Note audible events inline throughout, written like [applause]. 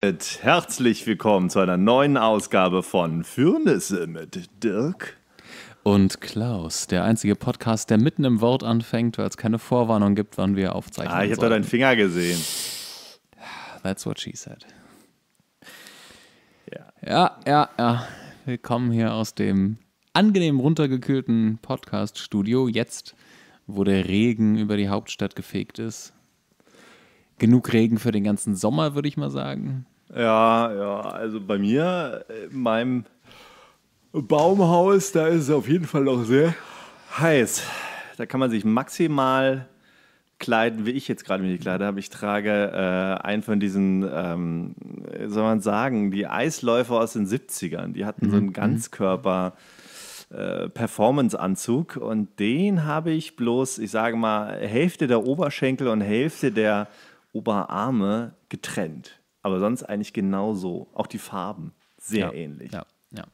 Herzlich willkommen zu einer neuen Ausgabe von Fürnisse mit Dirk. Und Klaus, der einzige Podcast, der mitten im Wort anfängt, weil es keine Vorwarnung gibt, wann wir aufzeichnen. Ah, ich habe da deinen Finger gesehen. That's what she said. Ja. ja, ja, ja. Willkommen hier aus dem angenehm runtergekühlten Podcast-Studio. Jetzt, wo der Regen über die Hauptstadt gefegt ist genug Regen für den ganzen Sommer, würde ich mal sagen. Ja, ja, also bei mir, in äh, meinem Baumhaus, da ist es auf jeden Fall noch sehr heiß. Da kann man sich maximal kleiden, wie ich jetzt gerade mich kleide. habe. Ich trage äh, einen von diesen, ähm, soll man sagen, die Eisläufer aus den 70ern. Die hatten mhm. so einen mhm. Ganzkörper. Äh, Performance-Anzug und den habe ich bloß, ich sage mal, Hälfte der Oberschenkel und Hälfte der Oberarme getrennt. Aber sonst eigentlich genauso. Auch die Farben sehr ja, ähnlich. Ja. Ja.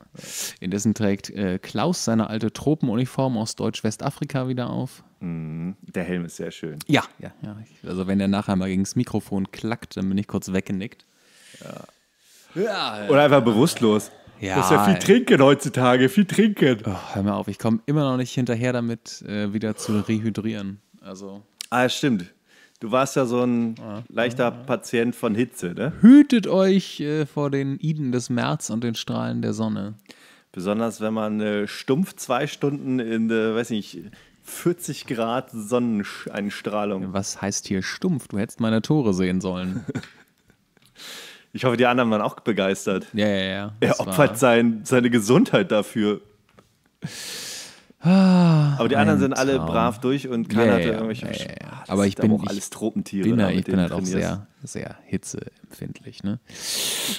Indessen trägt äh, Klaus seine alte Tropenuniform aus Deutsch-Westafrika wieder auf. Mm, der Helm ist sehr schön. Ja, ja, ja. Also wenn der nachher mal gegen das Mikrofon klackt, dann bin ich kurz weggenickt. Ja. ja äh. Oder einfach bewusstlos. Ja, das ist ja viel trinken heutzutage, viel trinken. Oh, hör mal auf, ich komme immer noch nicht hinterher damit, äh, wieder zu rehydrieren. Also. Ah, stimmt. Du warst ja so ein ah, leichter Patient von Hitze, ne? Hütet euch äh, vor den Iden des März und den Strahlen der Sonne. Besonders wenn man äh, stumpf zwei Stunden in, äh, weiß nicht, 40 Grad Sonneneinstrahlung. Was heißt hier stumpf? Du hättest meine Tore sehen sollen. [laughs] ich hoffe, die anderen waren auch begeistert. Ja, ja, ja. Er opfert sein, seine Gesundheit dafür. Ah, Aber die anderen sind alle brav durch und keiner yeah, hatte irgendwelche. Yeah, yeah. Aber ich bin auch ich alles Tropentiere. Bin, da, ich bin halt auch sehr, sehr hitzeempfindlich. Ne?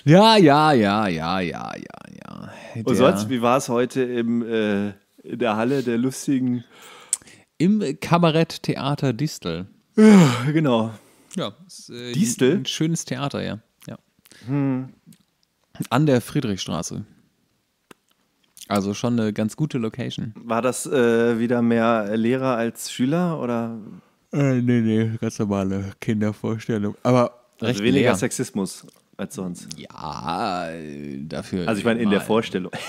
Ja, ja, ja, ja, ja, ja, ja. Der, und sonst, wie war es heute im, äh, in der Halle der lustigen? Im Kabaretttheater Distel. Äh, genau. Ja. Ist, äh, Distel? Ein schönes Theater, ja. ja. Hm. An der Friedrichstraße. Also schon eine ganz gute Location. War das äh, wieder mehr Lehrer als Schüler oder? Äh, nee, nee, ganz normale Kindervorstellung. Aber also weniger leer. Sexismus als sonst. Ja, dafür. Also ich meine in der Vorstellung. [laughs]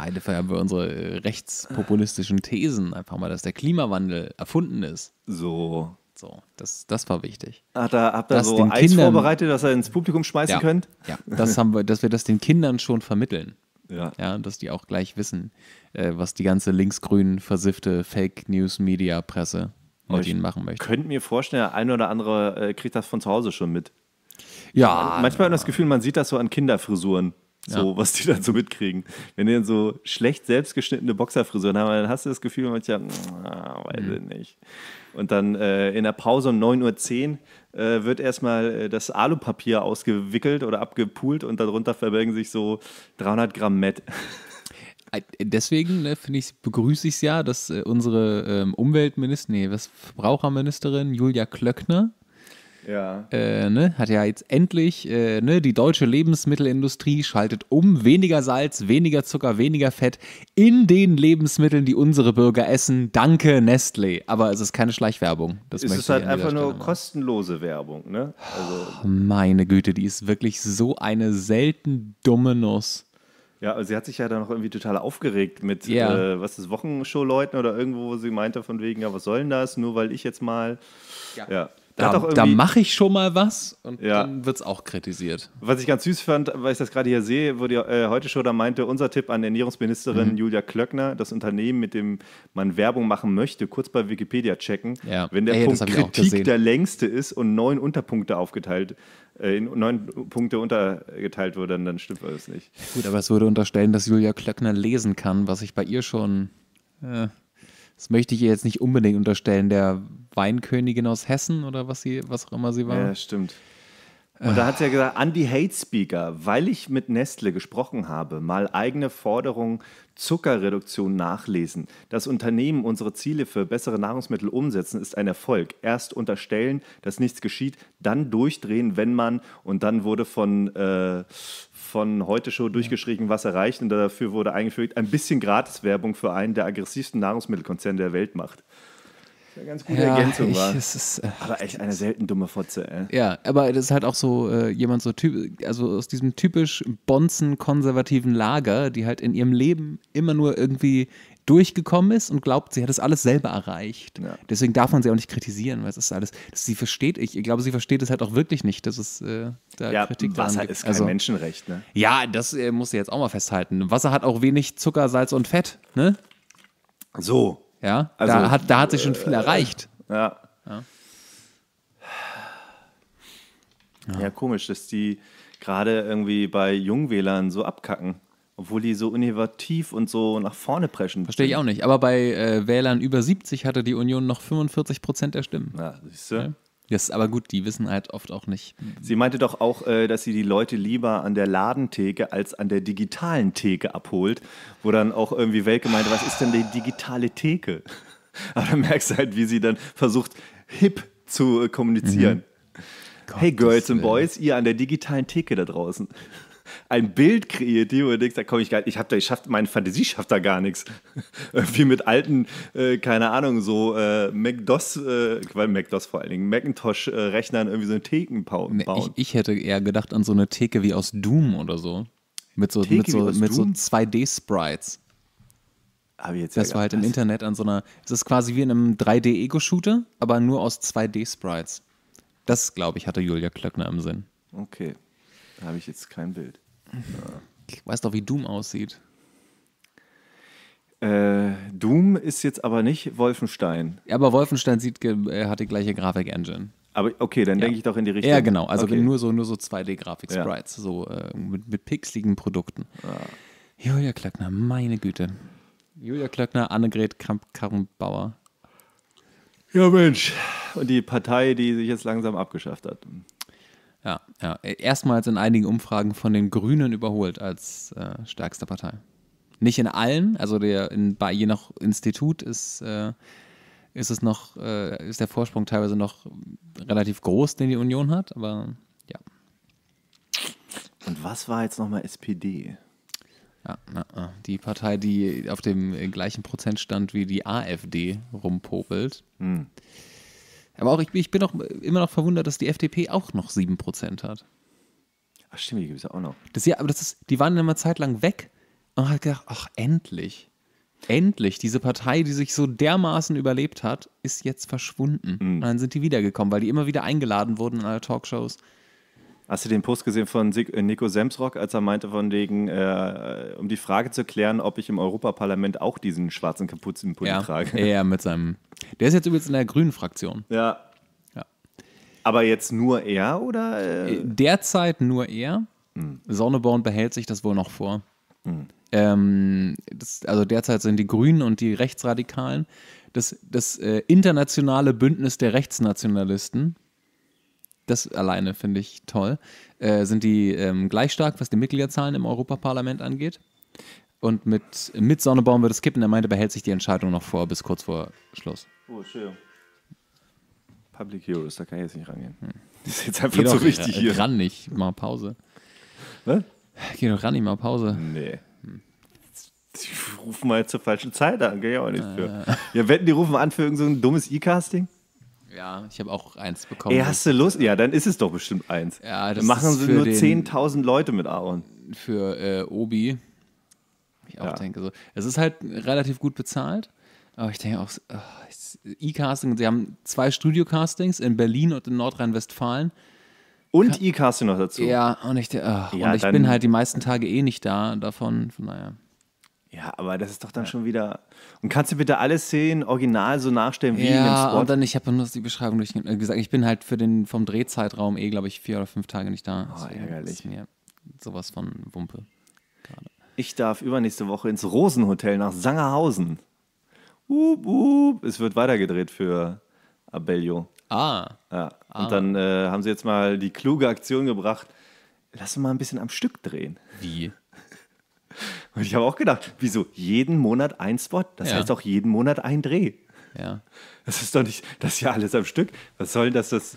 Ja, in der Fall haben wir unsere rechtspopulistischen Thesen einfach mal, dass der Klimawandel erfunden ist. So. So, das, das war wichtig. Hat er, habt ihr so Eis Kindern, vorbereitet, dass er ins Publikum schmeißen ja, könnt? Ja, das haben wir, dass wir das den Kindern schon vermitteln. Ja. ja. dass die auch gleich wissen, äh, was die ganze linksgrün versiffte Fake News Media Presse mit ich ihnen machen möchte. Könnt mir vorstellen, der ein oder andere äh, kriegt das von zu Hause schon mit. Ja. ja manchmal ja. hat man das Gefühl, man sieht das so an Kinderfrisuren. So, ja. was die dann so mitkriegen. Wenn die dann so schlecht selbstgeschnittene Boxerfrisuren haben, dann hast du das Gefühl manchmal, mm, ah, weiß mhm. ich mhm. nicht. Und dann äh, in der Pause um 9.10 Uhr äh, wird erstmal äh, das Alupapier ausgewickelt oder abgepult und darunter verbergen sich so 300 Gramm Met. Äh, deswegen ne, finde ich, begrüße ich es ja, dass äh, unsere ähm, Umweltministerin, nee, was Verbraucherministerin Julia Klöckner, ja. Äh, ne? Hat ja jetzt endlich, äh, ne? die deutsche Lebensmittelindustrie schaltet um. Weniger Salz, weniger Zucker, weniger Fett in den Lebensmitteln, die unsere Bürger essen. Danke, Nestlé. Aber es ist keine Schleichwerbung. Das es ist halt einfach nur machen. kostenlose Werbung. Ne? Also. Oh, meine Güte, die ist wirklich so eine selten dumme Nuss. Ja, sie hat sich ja dann noch irgendwie total aufgeregt mit, yeah. äh, was ist, Wochenshow-Leuten oder irgendwo, wo sie meinte von wegen, ja, was soll denn das, nur weil ich jetzt mal. Ja. ja da, da mache ich schon mal was und ja. dann wird es auch kritisiert. Was ich ganz süß fand, weil ich das gerade hier sehe, wurde äh, heute schon da meinte, unser Tipp an Ernährungsministerin mhm. Julia Klöckner, das Unternehmen, mit dem man Werbung machen möchte, kurz bei Wikipedia checken. Ja. Wenn der Ey, Punkt Kritik der längste ist und neun Unterpunkte aufgeteilt, äh, in neun Punkte untergeteilt wurde, dann, dann stimmt alles nicht. Gut, aber es würde unterstellen, dass Julia Klöckner lesen kann, was ich bei ihr schon. Äh das möchte ich ihr jetzt nicht unbedingt unterstellen, der Weinkönigin aus Hessen oder was sie, was auch immer sie war. Ja, stimmt. Und da hat sie ja gesagt, an die Hate Speaker, weil ich mit Nestle gesprochen habe, mal eigene Forderungen Zuckerreduktion nachlesen. Dass Unternehmen unsere Ziele für bessere Nahrungsmittel umsetzen, ist ein Erfolg. Erst unterstellen, dass nichts geschieht, dann durchdrehen, wenn man, und dann wurde von, äh, von Heute Show durchgeschrieben, was erreicht, und dafür wurde eingefügt, ein bisschen Gratiswerbung für einen der aggressivsten Nahrungsmittelkonzerne der Welt macht. Eine ganz gute ja, Ergänzung ich, war. Ist, äh, aber echt eine selten dumme Fotze, ey. Ja, aber das ist halt auch so äh, jemand so typisch, also aus diesem typisch bonzen-konservativen Lager, die halt in ihrem Leben immer nur irgendwie durchgekommen ist und glaubt, sie hat es alles selber erreicht. Ja. Deswegen darf man sie auch nicht kritisieren, weil es ist alles, sie versteht, ich, ich glaube, sie versteht es halt auch wirklich nicht, dass es äh, da ja, Kritik daran Wasser gibt. ist kein also, Menschenrecht, ne? Ja, das äh, muss sie jetzt auch mal festhalten. Wasser hat auch wenig Zucker, Salz und Fett, ne? So, ja, also, da, hat, da hat sich schon viel äh, erreicht. Ja. ja. Ja, komisch, dass die gerade irgendwie bei Jungwählern so abkacken. Obwohl die so innovativ und so nach vorne preschen. Verstehe ich auch nicht. Aber bei äh, Wählern über 70 hatte die Union noch 45 Prozent der Stimmen. Ja, siehst du? Ja. Yes, aber gut, die wissen halt oft auch nicht. Sie meinte doch auch, äh, dass sie die Leute lieber an der Ladentheke als an der digitalen Theke abholt, wo dann auch irgendwie Welke meinte, was ist denn die digitale Theke? [laughs] Aber dann merkst du halt, wie sie dann versucht, hip zu äh, kommunizieren. Mhm. Hey Gottes Girls and Boys, ihr an der digitalen Theke da draußen ein Bild kreiert, die, wo denkst, da komme ich gar nicht, ich habe da, ich schaff, meine Fantasie schafft da gar nichts. [laughs] Wie mit alten, äh, keine Ahnung, so äh, MacDOS, äh, MacDOS vor allen Dingen, Macintosh-Rechnern äh, irgendwie so eine Theken bauen. Ich, ich hätte eher gedacht an so eine Theke wie aus Doom oder so. Mit so, Theke mit so, mit Doom? so 2D-Sprites. Das war halt im Internet an so einer. Es ist quasi wie in einem 3D-Ego-Shooter, aber nur aus 2D-Sprites. Das, glaube ich, hatte Julia Klöckner im Sinn. Okay. Da habe ich jetzt kein Bild. Ich weiß doch, wie Doom aussieht. Äh, Doom ist jetzt aber nicht Wolfenstein. Ja, aber Wolfenstein sieht, äh, hat die gleiche Grafik-Engine. Aber okay, dann ja. denke ich doch in die Richtung. Ja, genau. Also okay. nur so, nur so 2D-Grafik-Sprites, ja. so äh, mit, mit pixeligen Produkten. Ah. Julia Klöckner, meine Güte. Julia Klöckner, Annegret Kramp-Karrenbauer. Ja, Mensch. Und die Partei, die sich jetzt langsam abgeschafft hat. Ja, ja, erstmals in einigen Umfragen von den Grünen überholt als äh, stärkste Partei. Nicht in allen, also der in, bei, je nach Institut ist, äh, ist es noch, äh, ist der Vorsprung teilweise noch relativ groß, den die Union hat, aber ja. Und was war jetzt nochmal SPD? Ja, na, na, äh, die Partei, die auf dem gleichen Prozentstand wie die AfD rumpopelt. Hm. Aber auch ich, ich bin auch immer noch verwundert, dass die FDP auch noch 7% hat. Ach stimmt, die gibt es ja auch noch. Das, ja, aber das ist, die waren immer zeitlang weg und hat gedacht, ach endlich. Endlich, diese Partei, die sich so dermaßen überlebt hat, ist jetzt verschwunden. Mhm. Und dann sind die wiedergekommen, weil die immer wieder eingeladen wurden in alle Talkshows. Hast du den Post gesehen von äh, Nico Semsrock, als er meinte, von wegen, äh, äh, um die Frage zu klären, ob ich im Europaparlament auch diesen schwarzen Kapuzenpulli ja. trage? Ja, mit seinem. Der ist jetzt übrigens in der grünen Fraktion. Ja. ja. Aber jetzt nur er oder? Äh, derzeit nur er. Hm. Sonneborn behält sich das wohl noch vor. Hm. Ähm, das, also derzeit sind die Grünen und die Rechtsradikalen das, das äh, internationale Bündnis der Rechtsnationalisten das alleine finde ich toll, äh, sind die ähm, gleich stark, was die Mitgliederzahlen im Europaparlament angeht. Und mit, mit Sonnebaum wird es kippen. Er meinte, behält sich die Entscheidung noch vor, bis kurz vor Schluss. Oh, schön. Public Heroes, da kann ich jetzt nicht rangehen. Hm. Das ist jetzt einfach Geh zu wichtig äh, hier. Ran nicht, mal Pause. Was? Geh doch ran, nicht mal Pause. Nee. Hm. Die rufen mal zur falschen Zeit an, geh ich auch nicht äh, für. Ja, wetten, die rufen an für irgendein so dummes E-Casting? Ja, ich habe auch eins bekommen. Ey, hast du Lust? Ja, dann ist es doch bestimmt eins. Ja, das dann machen sie nur 10.000 Leute mit Aaron. Für äh, Obi. Ich auch ja. denke so. Es ist halt relativ gut bezahlt. Aber ich denke auch, oh, E-Casting, sie haben zwei Studio-Castings in Berlin und in Nordrhein-Westfalen. Und E-Casting noch dazu. Ja, und ich, oh, ja, und ich bin halt die meisten Tage eh nicht da davon. Von daher. Ja, aber das ist doch dann ja. schon wieder. Und kannst du bitte alle Szenen original so nachstellen wie ja, in dem Sport? Ja, und dann, ich habe nur die Beschreibung durch äh, gesagt. Ich bin halt für den vom Drehzeitraum eh, glaube ich, vier oder fünf Tage nicht da. Oh, ärgerlich. mir sowas von Wumpe. Gerade. Ich darf übernächste Woche ins Rosenhotel nach Sangerhausen. Up, up. Es wird weitergedreht für Abellio. Ah. Ja. Und ah. dann äh, haben sie jetzt mal die kluge Aktion gebracht. Lass uns mal ein bisschen am Stück drehen. Wie? Und ich habe auch gedacht, wieso jeden Monat ein Spot? Das ja. heißt auch jeden Monat ein Dreh. Ja. Das ist doch nicht, das ist ja alles am Stück. Was soll das, das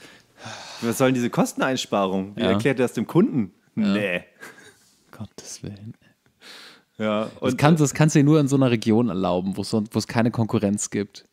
was sollen diese Kosteneinsparungen? Wie ja. erklärt das dem Kunden? Ja. Nee. Gottes Willen. Ja, das, kannst, äh, das kannst du dir nur in so einer Region erlauben, wo es keine Konkurrenz gibt.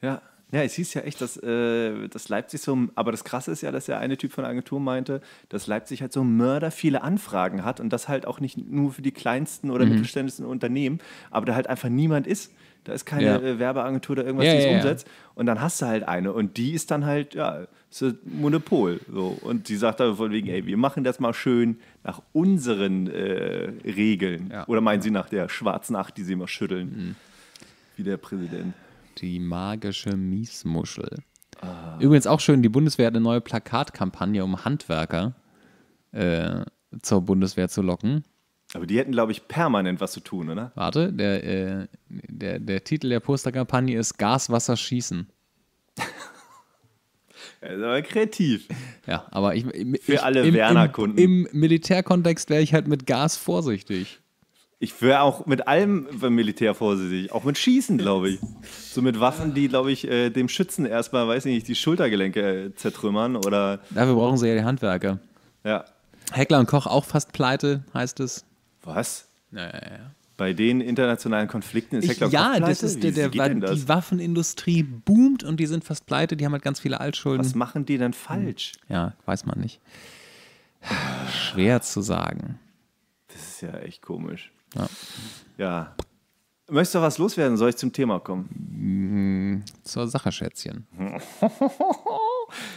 Ja, ja, es hieß ja echt, dass, äh, dass Leipzig so, aber das Krasse ist ja, dass der eine Typ von der Agentur meinte, dass Leipzig halt so Mörder viele Anfragen hat und das halt auch nicht nur für die kleinsten oder mhm. mittelständischen Unternehmen, aber da halt einfach niemand ist. Da ist keine ja. Äh, Werbeagentur da irgendwas, ja, die es ja, umsetzt. Und dann hast du halt eine und die ist dann halt, ja, ist ein Monopol. So. Und die sagt dann von wegen, ey, wir machen das mal schön nach unseren äh, Regeln. Oder meinen sie nach der schwarzen Acht, die sie immer schütteln, mhm. wie der Präsident. Ja die magische Miesmuschel. Ah. Übrigens auch schön, die Bundeswehr hat eine neue Plakatkampagne, um Handwerker äh, zur Bundeswehr zu locken. Aber die hätten, glaube ich, permanent was zu tun, oder? Warte, der, äh, der, der Titel der Posterkampagne ist Gas, Wasser, schießen. Das [laughs] ist aber kreativ. Ja, aber ich. ich Für alle Werner-Kunden. Im, Im Militärkontext wäre ich halt mit Gas vorsichtig. Ich wäre auch mit allem beim Militär vorsichtig, auch mit Schießen, glaube ich. So mit Waffen, die, glaube ich, äh, dem Schützen erstmal, weiß ich nicht, die Schultergelenke äh, zertrümmern oder. Dafür brauchen sie ja die Handwerker. Ja. Heckler und Koch auch fast pleite, heißt es. Was? Naja, ja. Bei den internationalen Konflikten ist Heckler und ja, Koch pleite? Ja, das ist der, der, der die Waffenindustrie boomt und die sind fast pleite, die haben halt ganz viele Altschulden. Was machen die denn hm. falsch? Ja, weiß man nicht. Schwer zu sagen. Das ist ja echt komisch. Ja. ja. Möchtest du was loswerden? Soll ich zum Thema kommen? Mm, zur Sache, Schätzchen. [laughs]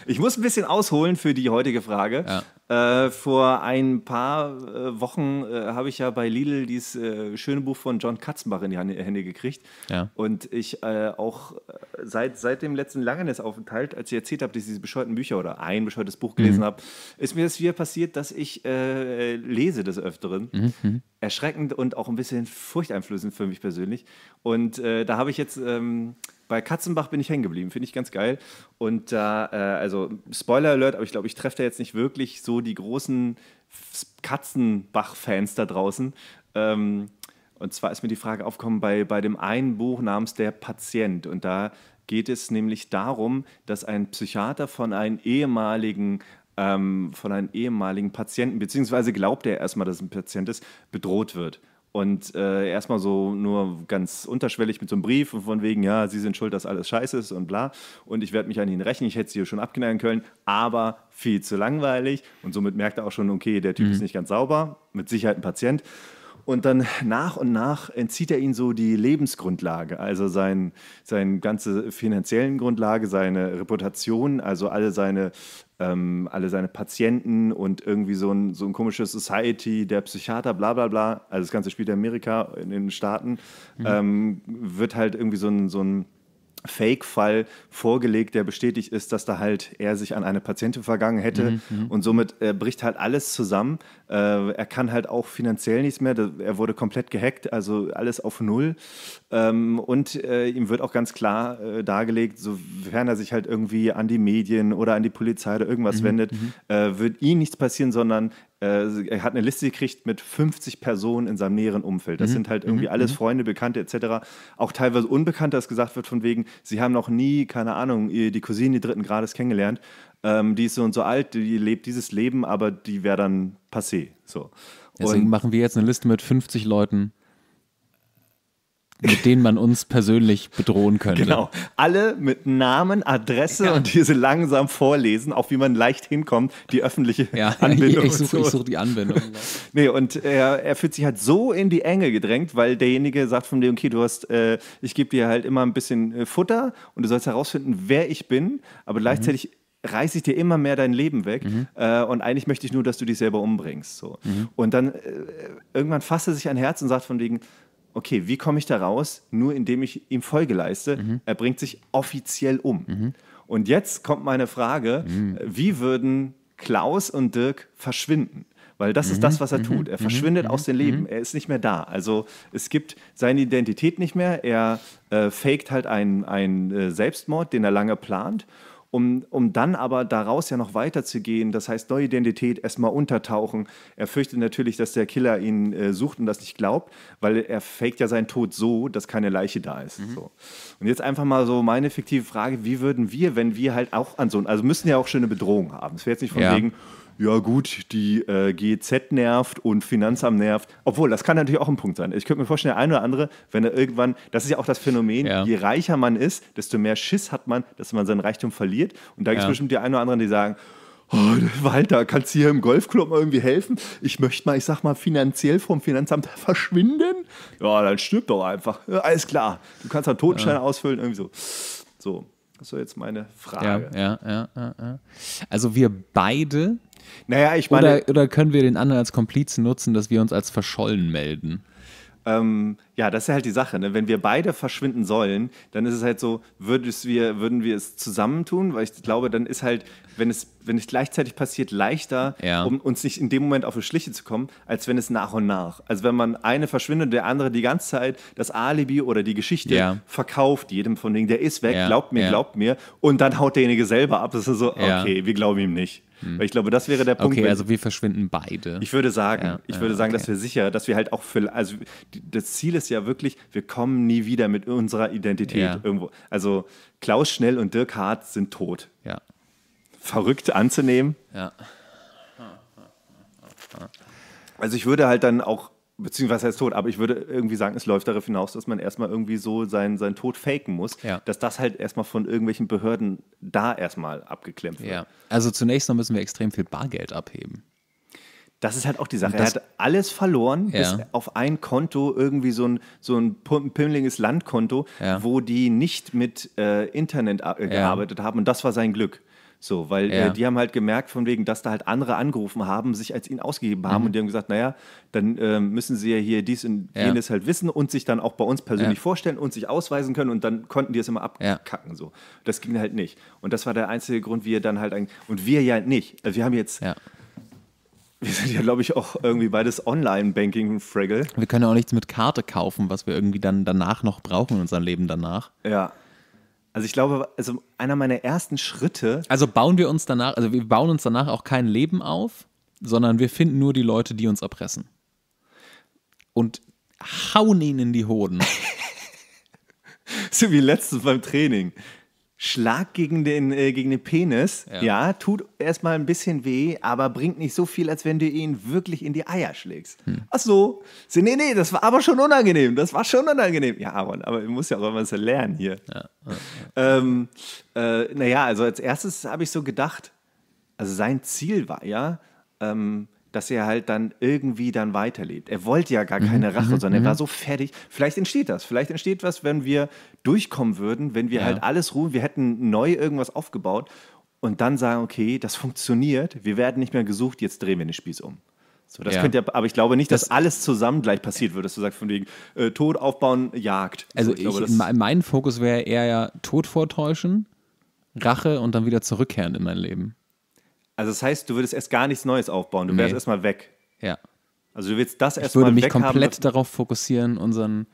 Ich muss ein bisschen ausholen für die heutige Frage. Ja. Äh, vor ein paar äh, Wochen äh, habe ich ja bei Lidl dieses äh, schöne Buch von John Katzenbach in die Hand, Hände gekriegt. Ja. Und ich äh, auch äh, seit, seit dem letzten Langenes-Aufenthalt, als ich erzählt habe, dass ich diese bescheuerten Bücher oder ein bescheuertes Buch gelesen mhm. habe, ist mir das wieder passiert, dass ich lese des Öfteren. Mhm, mhm. Erschreckend und auch ein bisschen furchteinflößend für mich persönlich. Und da habe ich jetzt. Ähm, bei Katzenbach bin ich hängen geblieben, finde ich ganz geil. Und da, äh, also Spoiler Alert, aber ich glaube, ich treffe da jetzt nicht wirklich so die großen Katzenbach-Fans da draußen. Ähm, und zwar ist mir die Frage aufgekommen bei, bei dem einen Buch namens Der Patient. Und da geht es nämlich darum, dass ein Psychiater von einem ehemaligen ähm, von einem ehemaligen Patienten, beziehungsweise glaubt er erstmal, dass ein Patient ist, bedroht wird. Und äh, erstmal so nur ganz unterschwellig mit so einem Brief und von wegen, ja, sie sind schuld, dass alles scheiße ist und bla. Und ich werde mich an ihnen rächen, ich hätte sie schon abknallen können, aber viel zu langweilig. Und somit merkt er auch schon, okay, der Typ mhm. ist nicht ganz sauber, mit Sicherheit ein Patient. Und dann nach und nach entzieht er ihn so die Lebensgrundlage, also sein, seine ganze finanziellen Grundlage, seine Reputation, also alle seine, ähm, alle seine Patienten und irgendwie so ein, so ein komisches Society, der Psychiater, bla bla bla, also das ganze spielt in Amerika, in den Staaten, mhm. ähm, wird halt irgendwie so ein, so ein Fake-Fall vorgelegt, der bestätigt ist, dass da halt er sich an eine Patientin vergangen hätte mhm, mhm. und somit äh, bricht halt alles zusammen. Äh, er kann halt auch finanziell nichts mehr, er wurde komplett gehackt, also alles auf Null ähm, und äh, ihm wird auch ganz klar äh, dargelegt, sofern er sich halt irgendwie an die Medien oder an die Polizei oder irgendwas mhm, wendet, mhm. Äh, wird ihm nichts passieren, sondern äh, er hat eine Liste gekriegt mit 50 Personen in seinem näheren Umfeld. Das mhm. sind halt mhm, irgendwie mhm. alles Freunde, Bekannte etc. Auch teilweise Unbekannte, dass gesagt wird von wegen, sie haben noch nie, keine Ahnung, die Cousine dritten Grades kennengelernt. Ähm, die ist so und so alt, die lebt dieses Leben, aber die wäre dann passé. So. Deswegen und machen wir jetzt eine Liste mit 50 Leuten mit denen man uns persönlich bedrohen könnte. Genau. Alle mit Namen, Adresse ja. und diese langsam vorlesen, auch wie man leicht hinkommt, die öffentliche ja, Anbindung. Ich, ich suche such die Anbindung. [laughs] nee, und er, er fühlt sich halt so in die Enge gedrängt, weil derjenige sagt von dem, okay, du hast, äh, ich gebe dir halt immer ein bisschen äh, Futter und du sollst herausfinden, wer ich bin, aber mhm. gleichzeitig mhm reiße ich dir immer mehr dein Leben weg mhm. äh, und eigentlich möchte ich nur, dass du dich selber umbringst. So. Mhm. Und dann äh, irgendwann fasst er sich ein Herz und sagt von wegen, okay, wie komme ich da raus? Nur indem ich ihm Folge leiste. Mhm. Er bringt sich offiziell um. Mhm. Und jetzt kommt meine Frage, mhm. wie würden Klaus und Dirk verschwinden? Weil das ist das, mhm. was er mhm. tut. Er mhm. verschwindet aus dem Leben. Er ist nicht mehr da. Also es gibt seine Identität nicht mehr. Er äh, faked halt einen, einen äh, Selbstmord, den er lange plant um, um dann aber daraus ja noch weiterzugehen. Das heißt, neue Identität erstmal untertauchen. Er fürchtet natürlich, dass der Killer ihn äh, sucht und das nicht glaubt, weil er faked ja seinen Tod so, dass keine Leiche da ist. Mhm. So. Und jetzt einfach mal so meine fiktive Frage: Wie würden wir, wenn wir halt auch an so, also müssen ja auch schöne Bedrohungen haben. Es wäre jetzt nicht von ja. wegen ja gut, die äh, GZ nervt und Finanzamt nervt. Obwohl, das kann natürlich auch ein Punkt sein. Ich könnte mir vorstellen, der eine oder andere, wenn er irgendwann, das ist ja auch das Phänomen, ja. je reicher man ist, desto mehr Schiss hat man, dass man seinen Reichtum verliert. Und da gibt es ja. bestimmt die einen oder anderen, die sagen, oh, Walter, kannst du hier im Golfclub mal irgendwie helfen? Ich möchte mal, ich sag mal, finanziell vom Finanzamt verschwinden. Ja, dann stirb doch einfach. Ja, alles klar. Du kannst dann Totenschein ausfüllen, irgendwie so. So, das war jetzt meine Frage. Ja, ja, ja, ja. Also wir beide naja, ich meine. Oder, oder können wir den anderen als Komplizen nutzen, dass wir uns als verschollen melden? Ähm, ja, das ist halt die Sache. Ne? Wenn wir beide verschwinden sollen, dann ist es halt so, wir, würden wir es zusammentun? Weil ich glaube, dann ist halt, wenn es, wenn es gleichzeitig passiert, leichter, ja. um uns nicht in dem Moment auf die Schliche zu kommen, als wenn es nach und nach. Also wenn man eine verschwindet und der andere die ganze Zeit das Alibi oder die Geschichte ja. verkauft, jedem von denen, der ist weg, ja. glaubt mir, glaubt mir, und dann haut derjenige selber ab. Das ist so, okay, wir glauben ihm nicht. Hm. Weil ich glaube, das wäre der Punkt. Okay, also wir verschwinden beide. Ich würde sagen, ja, ich ja, würde sagen, okay. dass wir sicher, dass wir halt auch für, also das Ziel ist ja wirklich, wir kommen nie wieder mit unserer Identität ja. irgendwo. Also Klaus Schnell und Dirk Hart sind tot. Ja. Verrückt anzunehmen. Ja. Also ich würde halt dann auch beziehungsweise er ist tot, aber ich würde irgendwie sagen, es läuft darauf hinaus, dass man erstmal irgendwie so seinen, seinen Tod faken muss, ja. dass das halt erstmal von irgendwelchen Behörden da erstmal abgeklemmt wird. Ja. Also zunächst mal müssen wir extrem viel Bargeld abheben. Das ist halt auch die Sache. er hat alles verloren, ja. bis auf ein Konto, irgendwie so ein, so ein pimmeliges Landkonto, ja. wo die nicht mit äh, Internet gearbeitet haben. Und das war sein Glück. So, weil äh, ja. äh, die haben halt gemerkt, von wegen, dass da halt andere angerufen haben, sich als ihn ausgegeben haben mhm. und die haben gesagt, naja, dann äh, müssen sie ja hier dies und jenes ja. halt wissen und sich dann auch bei uns persönlich ja. vorstellen und sich ausweisen können und dann konnten die es immer abkacken. So. Das ging halt nicht. Und das war der einzige Grund, wie er dann halt, und wir ja nicht. Also wir haben jetzt wir sind ja, glaube ich, auch irgendwie beides Online-Banking Fraggle. Wir können ja auch nichts mit Karte kaufen, was wir irgendwie dann danach noch brauchen in unserem Leben danach. Ja, also ich glaube, also einer meiner ersten Schritte. Also bauen wir uns danach, also wir bauen uns danach auch kein Leben auf, sondern wir finden nur die Leute, die uns erpressen. Und hauen ihnen in die Hoden. [laughs] so wie letztens beim Training. Schlag gegen den, äh, gegen den Penis, ja. ja, tut erstmal ein bisschen weh, aber bringt nicht so viel, als wenn du ihn wirklich in die Eier schlägst. Hm. Ach so. Nee, nee, das war aber schon unangenehm. Das war schon unangenehm. Ja, Aaron, aber du muss ja auch immer so lernen hier. Ja. Ja. Ähm, äh, naja, also als erstes habe ich so gedacht, also sein Ziel war ja, ähm, dass er halt dann irgendwie dann weiterlebt. Er wollte ja gar mhm, keine Rache, mhm, sondern er war mhm. so fertig. Vielleicht entsteht das. Vielleicht entsteht was, wenn wir durchkommen würden, wenn wir ja. halt alles ruhen, wir hätten neu irgendwas aufgebaut und dann sagen, okay, das funktioniert, wir werden nicht mehr gesucht, jetzt drehen wir den Spieß um. So, das ja. könnte ja, aber ich glaube nicht, dass das, alles zusammen gleich passiert wird, dass du sagst, von wegen äh, Tod aufbauen, Jagd. Also, also ich glaube, ich, mein Fokus wäre eher ja Tod vortäuschen, Rache und dann wieder zurückkehren in mein Leben. Also das heißt, du würdest erst gar nichts Neues aufbauen. Du nee. wärst erstmal weg. Ja. Also du willst das erstmal weg Ich würde mich komplett haben, darauf fokussieren, unseren,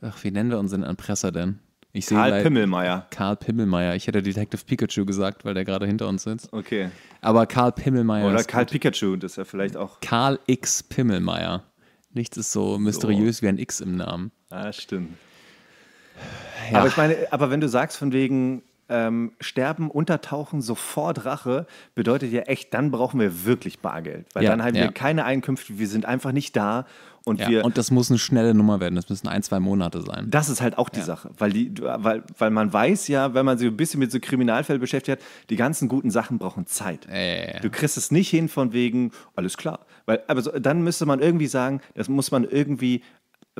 ach, wie nennen wir unseren Anpresser denn? Ich Karl leid, Pimmelmeier. Karl Pimmelmeier. Ich hätte Detective Pikachu gesagt, weil der gerade hinter uns sitzt. Okay. Aber Karl Pimmelmeier. Oder Karl gut. Pikachu, das ist ja vielleicht auch. Karl X Pimmelmeier. Nichts ist so mysteriös so. wie ein X im Namen. Ah, stimmt. Ja. Aber ich meine, aber wenn du sagst von wegen, ähm, sterben, untertauchen, sofort Rache, bedeutet ja echt, dann brauchen wir wirklich Bargeld. Weil ja, dann haben ja. wir keine Einkünfte, wir sind einfach nicht da. Und, ja, wir, und das muss eine schnelle Nummer werden, das müssen ein, zwei Monate sein. Das ist halt auch die Sache, weil, die, weil, weil man weiß ja, wenn man sich ein bisschen mit so Kriminalfällen beschäftigt hat, die ganzen guten Sachen brauchen Zeit. Du kriegst es nicht hin von wegen, alles klar. Weil, aber so, dann müsste man irgendwie sagen, das muss man irgendwie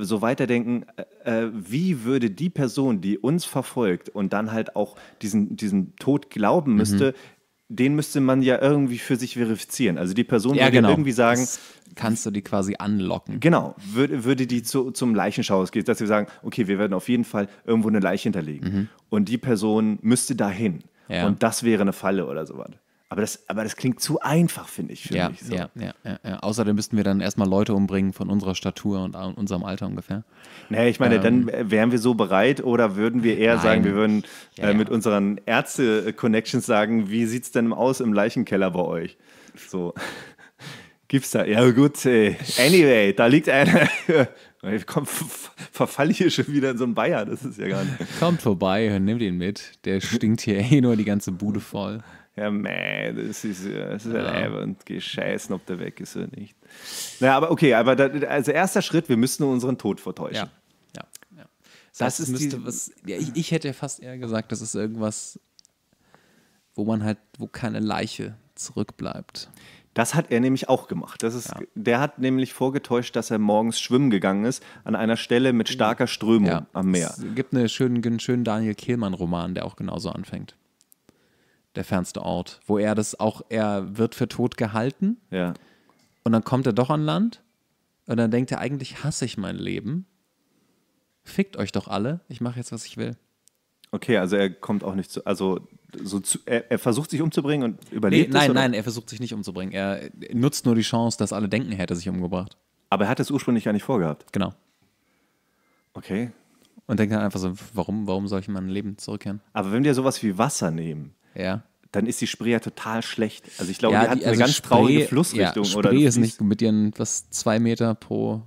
so weiterdenken, äh, äh, wie würde die Person, die uns verfolgt und dann halt auch diesen, diesen Tod glauben mhm. müsste, mhm. den müsste man ja irgendwie für sich verifizieren. Also die Person ja, würde genau. irgendwie sagen, das kannst du die quasi anlocken. Genau, würde, würde die zu, zum Leichenschauhaus gehen, dass sie sagen, okay, wir werden auf jeden Fall irgendwo eine Leiche hinterlegen. Mhm. Und die Person müsste dahin. Ja. Und das wäre eine Falle oder sowas. Aber das, aber das klingt zu einfach, finde ich. Find ja, ich so. ja, ja, ja, Außerdem müssten wir dann erstmal Leute umbringen von unserer Statur und unserem Alter ungefähr. Naja, ich meine, ähm, dann wären wir so bereit oder würden wir eher nein. sagen, wir würden äh, ja, äh, mit unseren Ärzte-Connections sagen, wie sieht es denn aus im Leichenkeller bei euch? So. [laughs] Gibt's da? Ja, gut. Ey. Äh, anyway, da liegt einer. [laughs] Komm, verfalle ich hier schon wieder in so einem Bayer, das ist ja gar nicht. Kommt vorbei, nimm den mit. Der stinkt hier eh nur die ganze Bude voll. Ja, mei, das ist, das ist ja. leibend. Gescheißen, ob der weg ist oder nicht. Naja, aber okay, aber da, also erster Schritt, wir müssen unseren Tod vertäuschen. Ja, ja. ja. Das, das, ist müsste die, was. Ja, ich, ich hätte ja fast eher gesagt, das ist irgendwas, wo man halt, wo keine Leiche zurückbleibt. Das hat er nämlich auch gemacht. Das ist, ja. Der hat nämlich vorgetäuscht, dass er morgens schwimmen gegangen ist, an einer Stelle mit starker Strömung ja. am Meer. Es gibt eine schönen, einen schönen Daniel Kehlmann-Roman, der auch genauso anfängt der fernste Ort, wo er das auch, er wird für tot gehalten. Ja. Und dann kommt er doch an Land und dann denkt er, eigentlich hasse ich mein Leben. Fickt euch doch alle, ich mache jetzt, was ich will. Okay, also er kommt auch nicht zu, also so zu, er, er, versucht sich umzubringen und überlebt. Nee, nein, es, nein, er versucht sich nicht umzubringen. Er nutzt nur die Chance, dass alle denken, er hätte sich umgebracht. Aber er hat es ursprünglich ja nicht vorgehabt. Genau. Okay. Und denkt dann einfach so, warum, warum soll ich in mein Leben zurückkehren? Aber wenn wir sowas wie Wasser nehmen, ja. Dann ist die Spree ja total schlecht. Also ich glaube, ja, die hat also eine ganz Spree, traurige Flussrichtung. Ja, Spree oder ist nicht mit ihren was zwei Meter pro,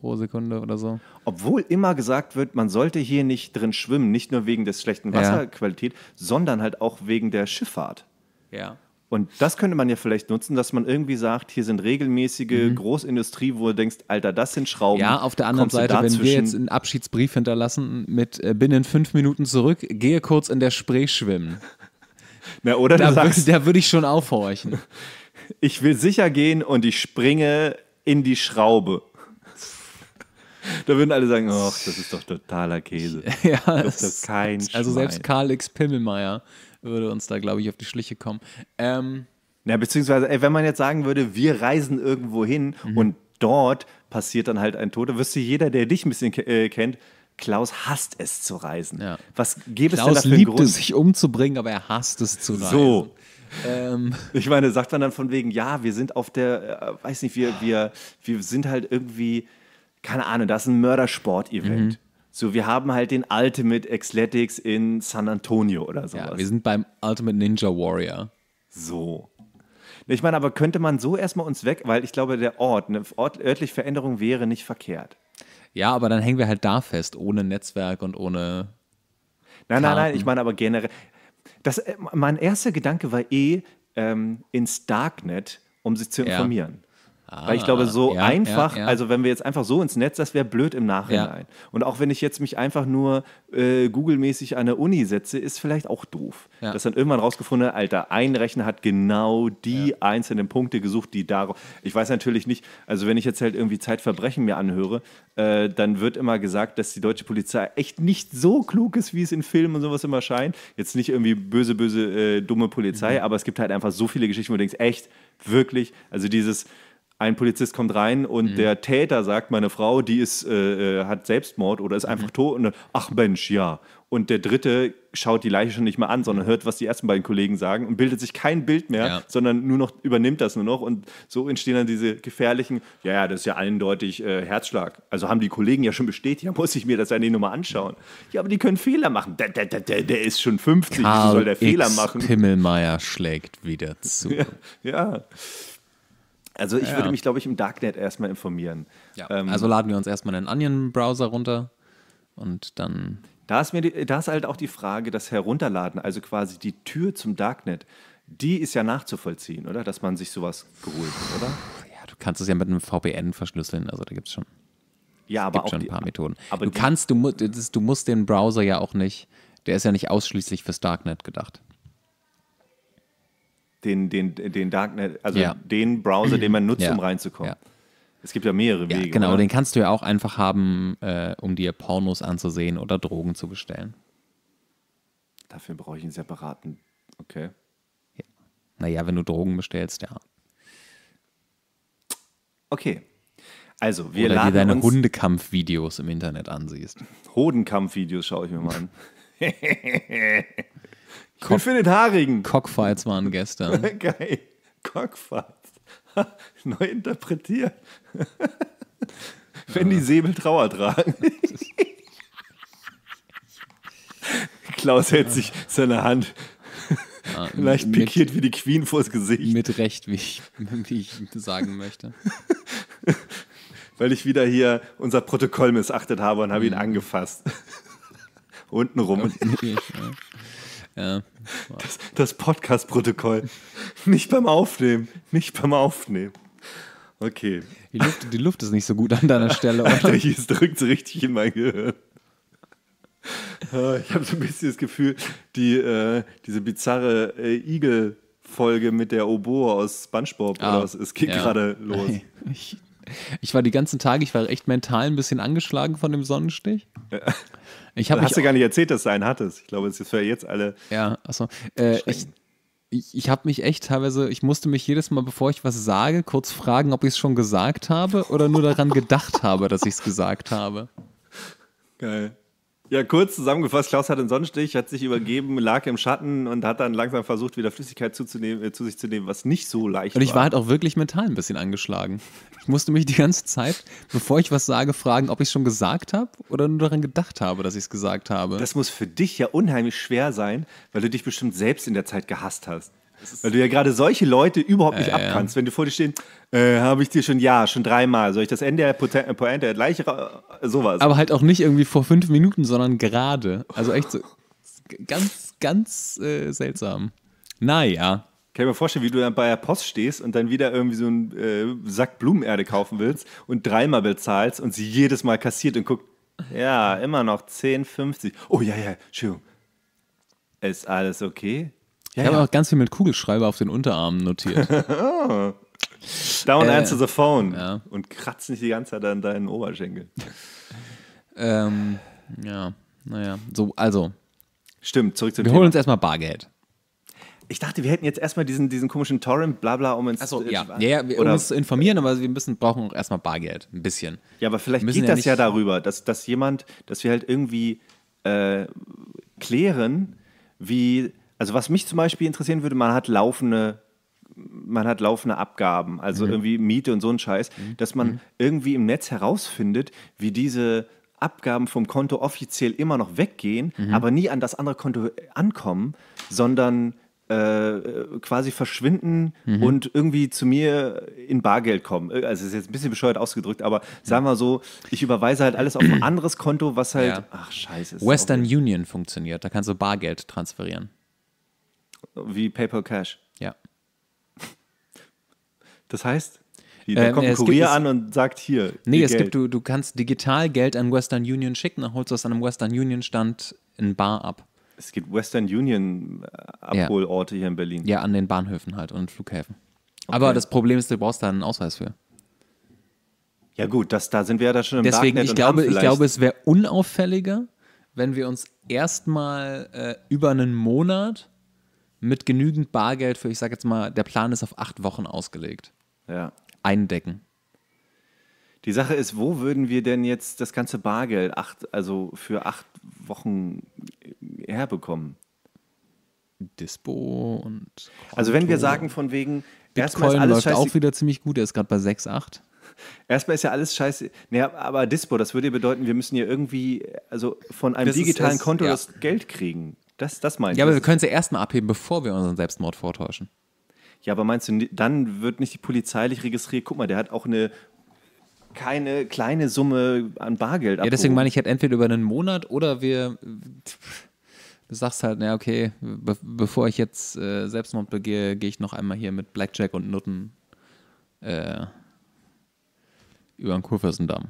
pro Sekunde oder so. Obwohl immer gesagt wird, man sollte hier nicht drin schwimmen, nicht nur wegen der schlechten Wasserqualität, ja. sondern halt auch wegen der Schifffahrt. Ja. Und das könnte man ja vielleicht nutzen, dass man irgendwie sagt, hier sind regelmäßige mhm. Großindustrie, wo du denkst, Alter, das sind Schrauben. Ja, auf der anderen Seite, wenn wir jetzt einen Abschiedsbrief hinterlassen mit äh, binnen fünf Minuten zurück, gehe kurz in der Spree schwimmen. [laughs] Na, oder da, sagst, da würde ich schon aufhorchen. [laughs] Ich will sicher gehen und ich springe in die Schraube. [laughs] Da würden alle sagen, ach, das ist doch totaler Käse. Ja, das ist kein Also selbst Karl X. Pimmelmeier würde uns da, glaube ich, auf die Schliche kommen. Ähm, ja, beziehungsweise, ey, wenn man jetzt sagen würde, wir reisen irgendwo hin mhm. und dort passiert dann halt ein Tote, dann wüsste jeder, der dich ein bisschen äh, kennt, Klaus hasst es zu reisen. Ja. Was gäbe Klaus es denn dafür liebt Grund? es, sich umzubringen, aber er hasst es zu reisen. So. Ähm. [laughs] Ich meine, sagt man dann von wegen, ja, wir sind auf der, äh, weiß nicht, wir, wir, wir sind halt irgendwie, keine Ahnung, das ist ein Mördersport-Event. Mhm. So, wir haben halt den Ultimate Athletics in San Antonio oder sowas. Ja, wir sind beim Ultimate Ninja Warrior. So. Ich meine, aber könnte man so erstmal uns weg, weil ich glaube, der Ort, eine Ort, örtliche Veränderung wäre nicht verkehrt. Ja, aber dann hängen wir halt da fest, ohne Netzwerk und ohne. Nein, Karten. nein, nein, ich meine aber generell. Das, äh, mein erster Gedanke war eh ähm, ins Darknet, um sich zu informieren. Ja. Ah, Weil ich glaube, ah, so ja, einfach, ja, ja. also wenn wir jetzt einfach so ins Netz, das wäre blöd im Nachhinein. Und auch wenn ich jetzt mich einfach nur äh, Google-mäßig an der Uni setze, ist vielleicht auch doof. Ja. Dass dann irgendwann rausgefunden hat, Alter, ein Rechner hat genau die einzelnen Punkte gesucht, die darauf. Ich weiß natürlich nicht, also wenn ich jetzt halt irgendwie Zeitverbrechen mir anhöre, äh, dann wird immer gesagt, dass die deutsche Polizei echt nicht so klug ist, wie es in Filmen und sowas immer scheint. Jetzt nicht irgendwie böse, böse, äh, dumme Polizei, mhm. aber es gibt halt einfach so viele Geschichten, wo du denkst, echt, wirklich, also dieses ein Polizist kommt rein und mhm. der Täter sagt, meine Frau, die ist, äh, äh hat Selbstmord oder ist mhm. einfach mhm. tot. Und dann, ach Mensch, ja. Und der Dritte schaut die Leiche schon nicht mehr an, sondern hört, was die ersten beiden Kollegen sagen und bildet sich kein Bild mehr, ja. sondern nur noch übernimmt das nur noch. Und so entstehen dann diese gefährlichen, ja, ja, das ist ja eindeutig äh, Herzschlag. Also haben die Kollegen ja schon bestätigt, ja, muss ich mir das ja nicht nochmal anschauen. Ja, aber die können Fehler machen. Der, der, der, der ist schon 50, Karl soll der Fehler machen? Pimmelmeier schlägt wieder [laughs] zu. ja. ja. Also ich ja. würde mich, glaube ich, im Darknet erstmal informieren. Ja. Ähm, also laden wir uns erstmal einen Onion-Browser runter und dann. Da ist mir die, da ist halt auch die Frage, das Herunterladen, also quasi die Tür zum Darknet, die ist ja nachzuvollziehen, oder? Dass man sich sowas geholt hat, oder? Ja, du kannst es ja mit einem VPN verschlüsseln, also da gibt es schon. Ja, aber gibt auch schon ein paar die, Methoden. du kannst, du, du musst den Browser ja auch nicht, der ist ja nicht ausschließlich fürs Darknet gedacht den, den, den Darknet, also ja. den Browser, den man nutzt, ja. um reinzukommen. Ja. Es gibt ja mehrere Wege. Ja, Genau, oder? den kannst du ja auch einfach haben, äh, um dir Pornos anzusehen oder Drogen zu bestellen. Dafür brauche ich einen separaten. Okay. Ja. Naja, wenn du Drogen bestellst, ja. Okay. Also, wir Oder laden dir deine Hundekampfvideos im Internet ansiehst. [laughs] Hodenkampfvideos schaue ich mir mal an. [laughs] [laughs] Cock Winfried Harigen. Cockfights waren gestern. [laughs] Geil. Cockfights. [laughs] Neu interpretiert. Wenn die Säbel Trauer tragen. [laughs] Klaus hält sich seine Hand ah, leicht pikiert mit, wie die Queen vors Gesicht. Mit Recht, wie ich, wie ich sagen möchte. Weil ich wieder hier unser Protokoll missachtet habe und habe ihn mhm. angefasst. Untenrum. Ja, ja. Das, das Podcast-Protokoll. Nicht beim Aufnehmen. Nicht beim Aufnehmen. Okay. Die Luft, die Luft ist nicht so gut an deiner Stelle, oder? Alter, es drückt so richtig in mein Gehirn. Ich habe so ein bisschen das Gefühl, die, äh, diese bizarre äh, Igel-Folge mit der Oboe aus Spongebob ah, oder was, es geht ja. gerade los. Ich ich war die ganzen Tage, ich war echt mental ein bisschen angeschlagen von dem Sonnenstich. Ich habe hast du gar nicht erzählt, dass du einen hattest. Ich glaube, das ist für jetzt alle. Ja, achso. Äh, ich, ich, ich habe mich echt teilweise, ich musste mich jedes Mal, bevor ich was sage, kurz fragen, ob ich es schon gesagt habe oder nur daran gedacht habe, dass ich es gesagt habe. Geil. Ja, kurz zusammengefasst, Klaus hat einen Sonnenstich, hat sich übergeben, lag im Schatten und hat dann langsam versucht, wieder Flüssigkeit zuzunehmen, äh, zu sich zu nehmen, was nicht so leicht war. Und ich war. war halt auch wirklich mental ein bisschen angeschlagen. Ich musste mich die ganze Zeit, bevor ich was sage, fragen, ob ich es schon gesagt habe oder nur daran gedacht habe, dass ich es gesagt habe. Das muss für dich ja unheimlich schwer sein, weil du dich bestimmt selbst in der Zeit gehasst hast. Weil du ja gerade solche Leute überhaupt nicht äh, abkannst, ja. wenn du vor dir stehen, äh, habe ich dir schon ja, schon dreimal, soll ich das Ende der Poten äh, Pointe äh, gleich äh, sowas. Aber halt auch nicht irgendwie vor fünf Minuten, sondern gerade. Also echt so ganz, ganz äh, seltsam. Naja. Kann ich mir vorstellen, wie du dann bei der Post stehst und dann wieder irgendwie so einen Sack Blumenerde kaufen willst und dreimal bezahlst und sie jedes Mal kassiert und guckt, ja, immer noch 10,50. Oh ja, ja, Entschuldigung. Ist alles okay? Ja, ich habe auch ganz viel mit Kugelschreiber auf den Unterarmen notiert. [laughs] Down äh, answer the phone. Ja. Und kratz nicht die ganze Zeit an deinen Oberschenkel. ähm, ja, naja. So, also. Stimmt, zurück zum Wir Thema. holen uns erstmal Bargeld. Ich dachte, wir hätten jetzt erstmal diesen, diesen komischen Torrent, bla bla, um ins. Achso, ja. ja, ja wir, oder, um uns zu informieren, aber wir müssen, brauchen auch erstmal Bargeld. Ein bisschen. Ja, aber vielleicht geht ja das ja darüber, dass, dass jemand, dass wir halt irgendwie äh, klären, wie also was mich zum Beispiel interessieren würde, man hat laufende man hat laufende Abgaben, also mhm. irgendwie Miete und so ein Scheiß, mhm. dass man mhm. irgendwie im Netz herausfindet, wie diese Abgaben vom Konto offiziell immer noch weggehen, mhm. aber nie an das andere Konto ankommen, sondern äh, quasi verschwinden mhm. und irgendwie zu mir in Bargeld kommen. Äh, also ist jetzt ein bisschen bescheuert ausgedrückt, aber sagen wir so, ich überweise halt alles auf ein anderes Konto, was halt, ja. ach scheiße. Western Union funktioniert, da kannst du Bargeld transferieren. Wie PayPal Cash. Ja. Das heißt, da ähm, kommt ein Kurier an und sagt hier. Nee, es Geld. gibt, du, du kannst digital Geld an Western Union schicken, dann holst du aus einem Western Union Stand in Bar ab. Es gibt Western Union äh, Abholorte ja. hier in Berlin. Ja, an den Bahnhöfen halt und Flughäfen. Okay. Aber das Problem ist, du brauchst da einen Ausweis für. Ja, gut, das, da sind wir ja da schon im Deswegen, Darknet ich glaube, ich glaube, es wäre unauffälliger, wenn wir uns erstmal äh, über einen Monat mit genügend Bargeld für, ich sage jetzt mal, der Plan ist auf acht Wochen ausgelegt. Ja. Eindecken. Die Sache ist, wo würden wir denn jetzt das ganze Bargeld acht, also für acht Wochen herbekommen? Dispo und. Konto. Also, wenn wir sagen, von wegen. Bitcoin läuft auch wieder ziemlich gut, er ist gerade bei 6,8. Erstmal ist ja alles scheiße. Naja, aber Dispo, das würde ja bedeuten, wir müssen ja irgendwie also von einem das digitalen ist, Konto ja. das Geld kriegen. Das, das meine Ja, aber wir können sie ja erstmal abheben, bevor wir unseren Selbstmord vortäuschen. Ja, aber meinst du, dann wird nicht die polizeilich registriert? Guck mal, der hat auch eine keine kleine Summe an Bargeld. Ja, deswegen meine ich halt entweder über einen Monat oder wir. Du sagst halt, naja, okay, be bevor ich jetzt äh, Selbstmord begehe, gehe ich noch einmal hier mit Blackjack und Nutten äh, über den Kurfürstendamm.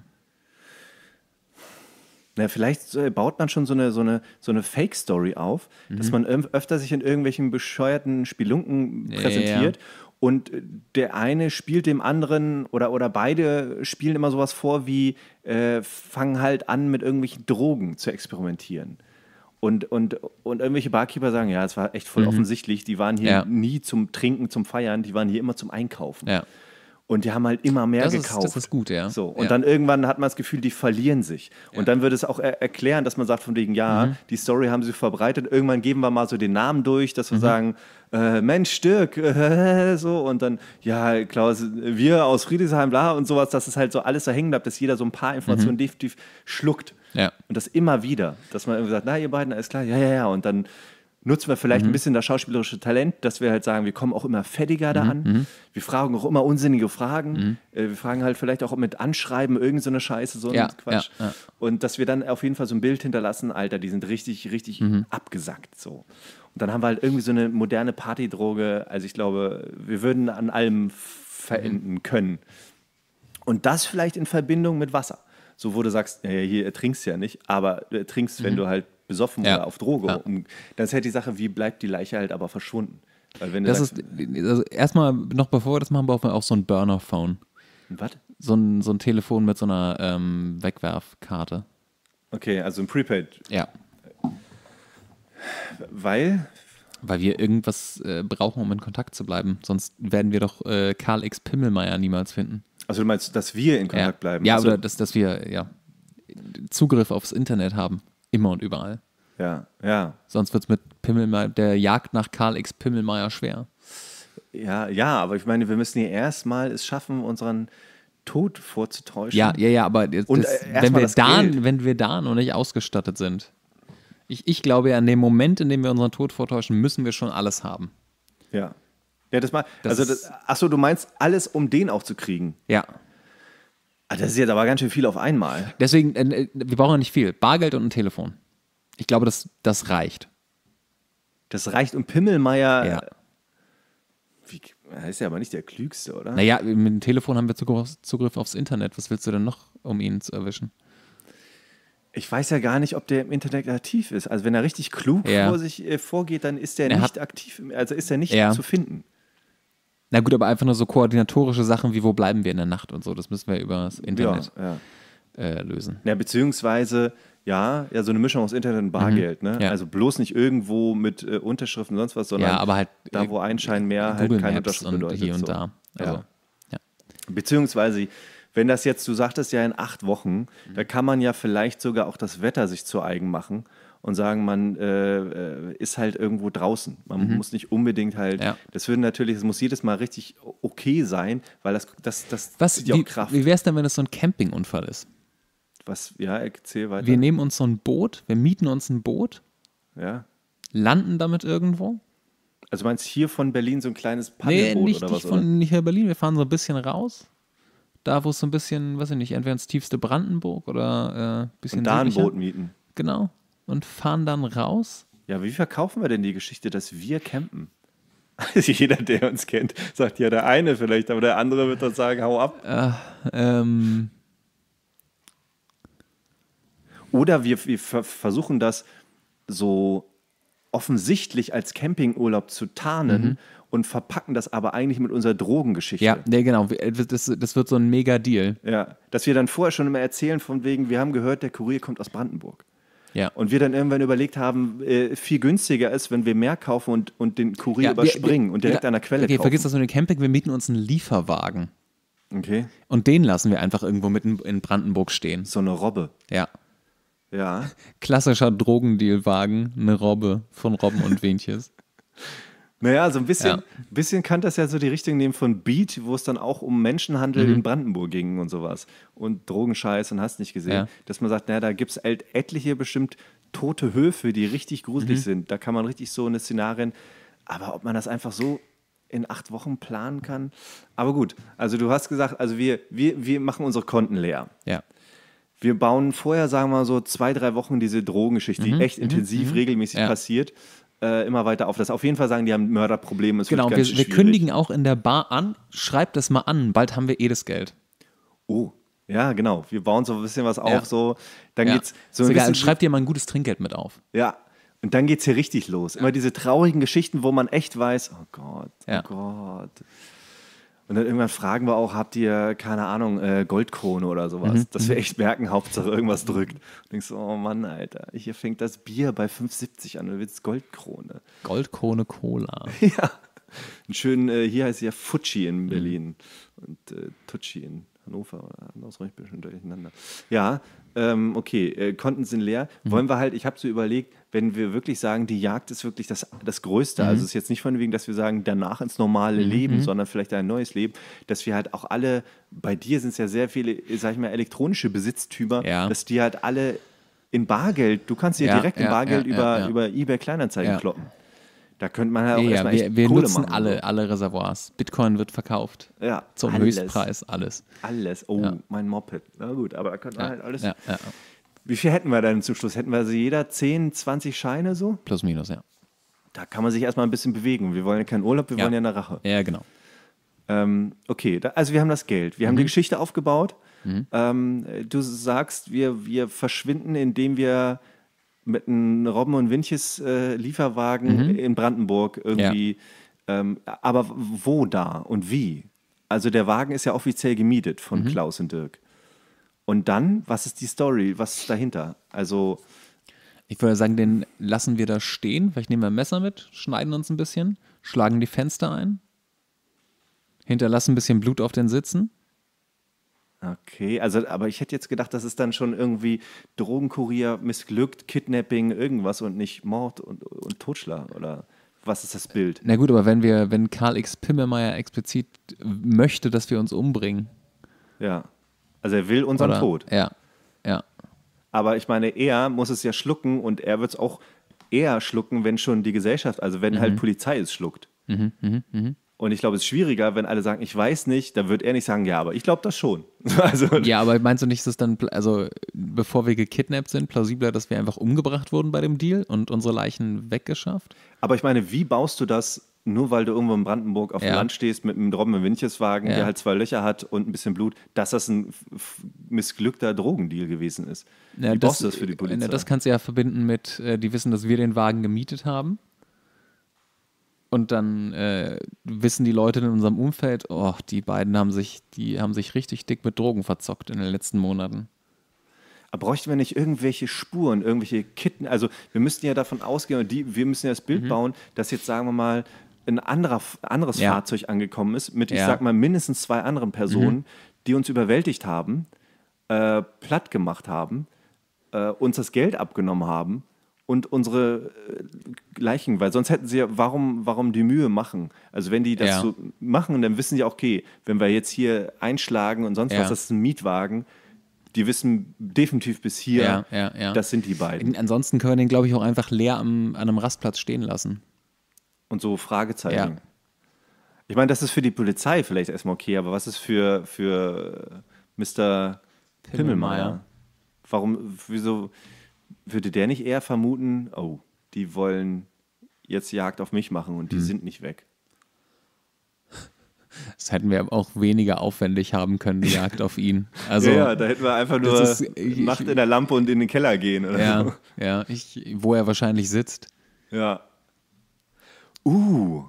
Na, vielleicht äh, baut man schon so eine, so eine, so eine Fake-Story auf, mhm. dass man öfter sich in irgendwelchen bescheuerten Spielunken präsentiert ja, ja. und äh, der eine spielt dem anderen oder, oder beide spielen immer sowas vor wie, äh, fangen halt an, mit irgendwelchen Drogen zu experimentieren. Und, und, und irgendwelche Barkeeper sagen, ja, es war echt voll mhm. offensichtlich, die waren hier ja. nie zum Trinken, zum Feiern, die waren hier immer zum Einkaufen. Ja. Und die haben halt immer mehr das gekauft. Ist, das ist gut, ja. So. Und ja. dann irgendwann hat man das Gefühl, die verlieren sich. Und dann würde es auch er erklären, dass man sagt von wegen, ja, mhm. die Story haben sie verbreitet. Irgendwann geben wir mal so den Namen durch, dass wir mhm. sagen, äh, Mensch, Dirk, äh, [laughs] so. Und dann, ja, Klaus, wir aus Friedrichshain, bla und sowas, dass es halt so alles da hängen bleibt, dass jeder so ein paar Informationen mhm. definitiv schluckt. Ja. Und das immer wieder, dass man irgendwie sagt, na, ihr beiden, alles klar, ja, ja, ja. Und dann nutzen wir vielleicht mhm. ein bisschen das schauspielerische Talent, dass wir halt sagen, wir kommen auch immer fettiger da mhm, an. Mhm. Wir fragen auch immer unsinnige Fragen. Mhm. Äh, wir fragen halt vielleicht auch mit Anschreiben irgendeine so Scheiße, so ja, Quatsch. Ja, ja. Und dass wir dann auf jeden Fall so ein Bild hinterlassen, Alter, die sind richtig, richtig mhm. abgesackt so. Und dann haben wir halt irgendwie so eine moderne Partydroge. Also ich glaube, wir würden an allem verenden können. Und das vielleicht in Verbindung mit Wasser so wo du sagst, ja, hier trinkst ja nicht, aber äh, trinkst, mhm. wenn du halt besoffen ja. oder auf Droge. Ja. Um, dann ist halt die Sache, wie bleibt die Leiche halt aber verschwunden? das sagst, ist, also erstmal, noch bevor wir das machen, brauchen wir auch so ein Burner-Phone. Was? So ein, so ein Telefon mit so einer ähm, Wegwerfkarte. Okay, also ein Prepaid. Ja. Weil? Weil wir irgendwas äh, brauchen, um in Kontakt zu bleiben. Sonst werden wir doch äh, Karl X. Pimmelmeier niemals finden. Also du meinst, dass wir in Kontakt ja. bleiben? Ja, also, oder dass, dass wir ja, Zugriff aufs Internet haben. Immer und überall. Ja, ja. Sonst wird es mit Pimmelmeier, der Jagd nach Karl X. Pimmelmeier schwer. Ja, ja, aber ich meine, wir müssen hier erstmal es schaffen, unseren Tod vorzutäuschen. Ja, ja, ja, aber das, Und, äh, wenn, wir da, wenn wir da noch nicht ausgestattet sind, ich, ich glaube ja, in dem Moment, in dem wir unseren Tod vortäuschen, müssen wir schon alles haben. Ja. Ja, das mal. also, das, achso, du meinst, alles, um den auch zu kriegen? Ja. Ah, das ist jetzt aber ganz schön viel auf einmal. Deswegen, äh, äh, wir brauchen ja nicht viel. Bargeld und ein Telefon. Ich glaube, das, das reicht. Das reicht. Und Pimmelmeier. Ja. Äh, wie, er ist ja aber nicht der Klügste, oder? Naja, mit dem Telefon haben wir Zugriff, Zugriff aufs Internet. Was willst du denn noch, um ihn zu erwischen? Ich weiß ja gar nicht, ob der im Internet aktiv ist. Also wenn er richtig klug ja. vor sich äh, vorgeht, dann ist der er nicht hat, aktiv, also ist er nicht ja. zu finden. Na gut, aber einfach nur so koordinatorische Sachen wie, wo bleiben wir in der Nacht und so, das müssen wir über das Internet ja, ja. Äh, lösen. Ja, beziehungsweise, ja, ja, so eine Mischung aus Internet und Bargeld, mhm. ne? Ja. Also bloß nicht irgendwo mit äh, Unterschriften und sonst was, sondern ja, aber halt, da, wo äh, ein Schein mehr halt Google halt keine Maps Unterschrift bedeutet. Hier und so. da. Also, ja. Beziehungsweise, wenn das jetzt, du sagtest ja in acht Wochen, mhm. da kann man ja vielleicht sogar auch das Wetter sich zu eigen machen und sagen, man äh, äh, ist halt irgendwo draußen. Man mhm. muss nicht unbedingt halt. Ja. Das würde natürlich, es muss jedes Mal richtig okay sein, weil das, das, das Was, zieht ja auch Kraft. Wie wäre es denn, wenn es so ein Campingunfall ist? Was, ja, erzähl weiter. Wir nehmen uns so ein Boot, wir mieten uns ein Boot. Ja. Landen damit irgendwo. Also meinst du hier von Berlin so ein kleines Paddelboot nee, nicht, oder was? Nicht, von, nicht hier Berlin, wir fahren so ein bisschen raus. Da, wo es so ein bisschen, weiß ich nicht, entweder ins tiefste Brandenburg oder äh, ein bisschen. Und da ein Boot mieten. Genau und fahren dann raus. Ja, wie verkaufen wir denn die Geschichte, dass wir campen? [laughs] Jeder, der uns kennt, sagt ja der eine vielleicht, aber der andere wird dann sagen, hau ab. Äh, ähm. Oder wir, wir versuchen das so offensichtlich als Campingurlaub zu tarnen mhm. und verpacken das aber eigentlich mit unserer Drogengeschichte. Ja, nee, genau. Äh, das, das wird so ein mega Deal. Ja, dass wir dann vorher schon immer erzählen, von wegen, wir haben gehört, der Kurier kommt aus Brandenburg. Ja. Und wir dann irgendwann überlegt haben, äh, viel günstiger ist, wenn wir mehr kaufen und, und den Kurier ja, überspringen wir, wir, und direkt wir, an der Quelle okay, kaufen. Vergiss das mit dem Camping, wir mieten uns einen Lieferwagen. Okay. Und den lassen wir einfach irgendwo mitten in Brandenburg stehen. So eine Robbe. Ja. Ja. Klassischer Drogendealwagen, eine Robbe von Robben und Wenches. [laughs] Naja, so ein bisschen, ja. bisschen kann das ja so die Richtung nehmen von Beat, wo es dann auch um Menschenhandel mhm. in Brandenburg ging und sowas. Und Drogenscheiß und hast nicht gesehen. Ja. Dass man sagt, naja, da gibt es halt etliche bestimmt tote Höfe, die richtig gruselig mhm. sind. Da kann man richtig so eine Szenarien. Aber ob man das einfach so in acht Wochen planen kann. Aber gut, also du hast gesagt, also wir, wir, wir machen unsere Konten leer. Ja. Wir bauen vorher, sagen wir mal so, zwei, drei Wochen diese Drogengeschichte, mhm. die echt mhm. intensiv, mhm. regelmäßig passiert äh, immer weiter auf. Das auf jeden Fall sagen, die haben Mörderprobleme. Es genau, wir, wir kündigen auch in der Bar an, schreibt das mal an, bald haben wir eh das Geld. Oh, ja, genau. Wir bauen so ein bisschen was auf, ja. so. Dann ja. geht's so ein bisschen. Schreibt dir mal ein gutes Trinkgeld mit auf. Ja. Und dann geht's hier richtig los. Ja. Immer diese traurigen Geschichten, wo man echt weiß, oh Gott, oh Gott. Und dann irgendwann fragen wir auch, habt ihr, keine Ahnung, äh, Goldkrone oder sowas? Mhm. Dass wir mhm. echt merken, Hauptsache irgendwas drückt. Und denkst du, oh Mann, Alter, hier fängt das Bier bei 5,70 an und willst Goldkrone. Goldkrone Cola. [laughs] ja. Einen schönen, äh, hier heißt es ja Futschi in mhm. Berlin mhm. und äh, Tutschi in Hannover oder andersrum, ich bin schon durcheinander. Ja, ähm, okay, äh, Konten sind leer. Mhm. Wollen wir halt, ich habe so überlegt, wenn wir wirklich sagen, die Jagd ist wirklich das, das Größte, also mhm. also es ist jetzt nicht von wegen, dass wir sagen, danach ins normale mhm. Leben, mhm. sondern vielleicht ein neues Leben, dass wir halt auch alle, bei dir sind es ja sehr viele, sag ich mal, elektronische Besitztümer, ja. dass die halt alle in Bargeld, du kannst dir ja, direkt ja, in Bargeld über, über eBay Kleinanzeigen kloppen. Da könnte man halt auch ja, erstmal wir, wir Kohle nutzen machen. alle, alle Reservoirs. Bitcoin wird verkauft. Ja, Zum alles. Höchstpreis, alles. Alles. Oh, ja. mein Moped. Na gut, aber da könnte man ja, halt alles. Ja, Wie viel hätten wir denn zum Schluss? Hätten wir also jeder 10, 20 Scheine so? Plus, minus, ja. Da kann man sich erstmal ein bisschen bewegen. Wir wollen ja keinen Urlaub, wir wollen ja eine Rache. Ja, genau. Ähm, okay, da, also wir haben das Geld. Wir haben die mhm. Geschichte aufgebaut. Mhm. Ähm, du sagst, wir, wir verschwinden, indem wir mit einem Robben- und Winches-Lieferwagen äh, mhm. in Brandenburg irgendwie. Ja. Ähm, aber wo da und wie? Also der Wagen ist ja offiziell gemietet von mhm. Klaus und Dirk. Und dann, was ist die Story? Was ist dahinter? Also. Ich würde sagen, den lassen wir da stehen. Vielleicht nehmen wir ein Messer mit, schneiden uns ein bisschen, schlagen die Fenster ein, hinterlassen ein bisschen Blut auf den Sitzen Okay, also aber ich hätte jetzt gedacht, das ist dann schon irgendwie Drogenkurier missglückt, Kidnapping, irgendwas und nicht Mord und, und Totschlag oder was ist das Bild? Na gut, aber wenn wir, wenn Karl X Pimmelmeier explizit möchte, dass wir uns umbringen. Ja. Also er will unseren oder? Tod. Ja. Ja. Aber ich meine, er muss es ja schlucken und er wird es auch eher schlucken, wenn schon die Gesellschaft, also wenn mhm. halt Polizei es schluckt. Mhm, mhm, mhm. Und ich glaube, es ist schwieriger, wenn alle sagen, ich weiß nicht, dann wird er nicht sagen, ja, aber ich glaube das schon. [laughs] Also, ja, aber meinst du nicht, dass dann, also bevor wir gekidnappt sind, plausibler, dass wir einfach umgebracht wurden bei dem Deal und unsere Leichen weggeschafft? Aber ich meine, wie baust du das nur weil du irgendwo in Brandenburg auf ja. dem Land stehst mit einem drobbenen Windcheswagen, ja. der halt zwei Löcher hat und ein bisschen Blut, dass das ein missglückter Drogendeal gewesen ist. Ja, Wie das, brauchst du das für die Polizei? das kannst du ja verbinden mit, äh, die wissen, dass wir den Wagen gemietet haben und dann äh, wissen die Leute in unserem Umfeld, oh, die beiden haben sich, die haben sich richtig dick mit Drogen verzockt in den letzten Monaten. Aber bräuchten wir nicht irgendwelche Spuren, irgendwelche Kitten? Also wir müssten ja davon ausgehen, die, wir müssen ja das Bild mhm. bauen, dass jetzt, sagen wir mal, ein anderer, anderes ja. Fahrzeug angekommen ist, mit, ja. ich sag mal, mindestens zwei anderen Personen, mhm. die uns überwältigt haben, äh, platt gemacht haben, äh, uns das Geld abgenommen haben und unsere äh, Leichen, weil sonst hätten sie ja, warum, warum die Mühe machen? Also wenn die das ja. so machen, dann wissen sie auch, okay, wenn wir jetzt hier einschlagen und sonst ja. was, das ist ein Mietwagen, die wissen definitiv bis hier, ja, das sind die beiden. Ansonsten können wir den, glaube ich, auch einfach leer am, an einem Rastplatz stehen lassen. Und so Fragezeichen. Ich meine, das ist für die Polizei vielleicht erstmal okay, aber was ist für, für Mr. Pimmelmeier? Warum, wieso würde der nicht eher vermuten, oh, die wollen jetzt Jagd auf mich machen und die hm. sind nicht weg? [laughs] Das hätten wir auch weniger aufwendig haben können, die Jagd auf ihn. [laughs] Also, ja, da hätten wir einfach nur ist, ich, Macht in der Lampe und in den Keller gehen oder ja, so. Ja, ich, wo er wahrscheinlich sitzt. Ja. Uh.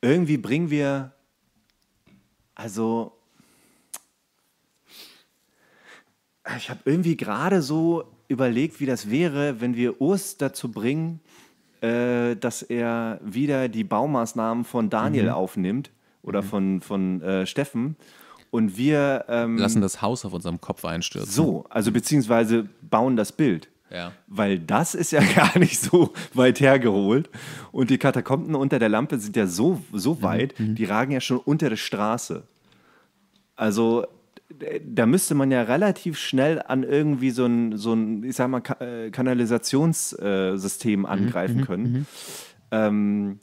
Irgendwie bringen wir, also ich habe irgendwie gerade so überlegt, wie das wäre, wenn wir Urs dazu bringen, äh, dass er wieder die Baumaßnahmen von Daniel mhm. aufnimmt oder mhm. von, von äh, Steffen. Und wir ähm, lassen das Haus auf unserem Kopf einstürzen. So, also beziehungsweise bauen das Bild. Ja. Weil das ist ja [laughs] gar nicht so weit hergeholt. Und die Katakomben unter der Lampe sind ja so, so mhm. weit, mhm. die ragen ja schon unter der Straße. Also da müsste man ja relativ schnell an irgendwie so ein, so ein ich sag mal, äh, Kanalisationssystem mhm, angreifen mhm, können. Mhm. Ähm,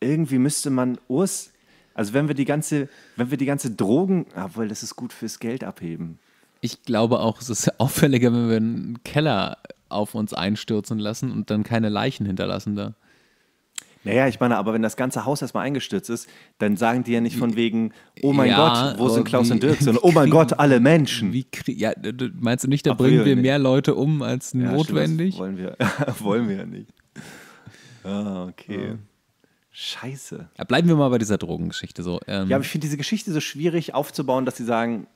irgendwie müsste man Urs, also wenn wir die ganze, wenn wir die ganze Drogen, obwohl das ist gut fürs Geld abheben. Ich glaube auch, es ist auffälliger, wenn wir einen Keller auf uns einstürzen lassen und dann keine Leichen hinterlassen da. Naja, ich meine, aber wenn das ganze Haus erstmal eingestürzt ist, dann sagen die ja nicht von wegen, oh mein ja, Gott, wo sind Klaus wie, und Dirk, sondern [laughs] oh mein Gott, alle Menschen. Wie ja, meinst du nicht, da Ach, bringen wir nicht. mehr Leute um als ja, notwendig? Stimmt, wollen wir, [laughs] wollen wir ja nicht. Ah, okay. Ja. Scheiße. Ja, bleiben wir mal bei dieser Drogengeschichte so. Ähm, ja, aber ich finde diese Geschichte so schwierig aufzubauen, dass sie sagen,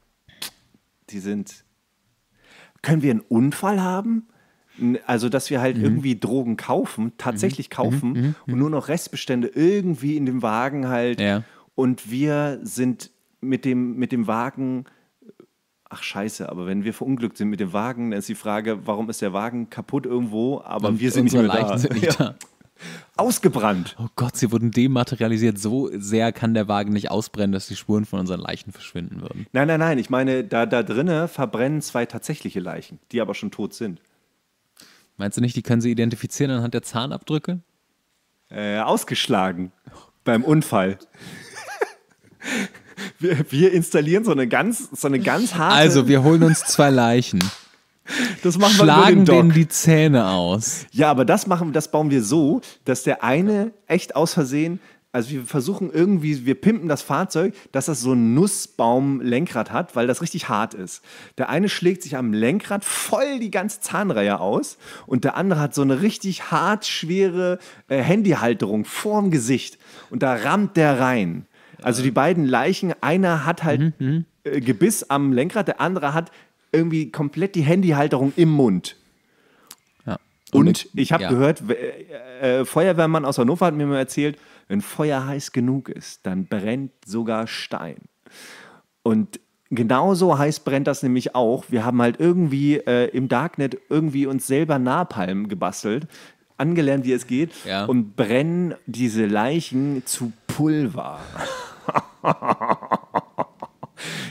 die sind. Können wir einen Unfall haben? Also, dass wir halt mhm. irgendwie Drogen kaufen, mhm. tatsächlich mhm. kaufen mhm. mhm. und nur noch Restbestände irgendwie in dem Wagen halt. Ja. Und wir sind mit dem, mit dem Wagen. Ach scheiße, aber wenn wir verunglückt sind mit dem Wagen, dann ist die Frage, warum ist der Wagen kaputt irgendwo, aber und wir sind nicht mehr Leichen da. Sind nicht ja. da. Ausgebrannt. Oh Gott, sie wurden dematerialisiert. So sehr kann der Wagen nicht ausbrennen, dass die Spuren von unseren Leichen verschwinden würden. Nein, nein, nein. Ich meine, da, da drinnen verbrennen zwei tatsächliche Leichen, die aber schon tot sind. Meinst du nicht, die können sie identifizieren anhand der Zahnabdrücke? Äh, ausgeschlagen. Beim Unfall. wir, wir, installieren so eine ganz, so eine ganz harte. Also, wir holen uns zwei Leichen. Das machen wir Schlagen denen die Zähne aus. Ja, aber das machen, das bauen wir so, dass der eine echt aus Versehen also wir versuchen irgendwie, wir pimpen das Fahrzeug, dass das so ein Nussbaum-Lenkrad hat, weil das richtig hart ist. Der eine schlägt sich am Lenkrad voll die ganze Zahnreihe aus und der andere hat so eine richtig hart schwere äh, Handyhalterung vorm Gesicht und da rammt der rein. Also die beiden Leichen, einer hat halt mhm, mhm, äh, Gebiss am Lenkrad, der andere hat irgendwie komplett die Handyhalterung im Mund. Ja. Und, und ich habe ja. gehört, äh, äh, Feuerwehrmann aus Hannover hat mir mal erzählt, wenn Feuer heiß genug ist, dann brennt sogar Stein. Und genauso heiß brennt das nämlich auch. Wir haben halt irgendwie äh, im Darknet irgendwie uns selber Napalm gebastelt, angelernt, wie es geht, ja. und brennen diese Leichen zu Pulver. [laughs]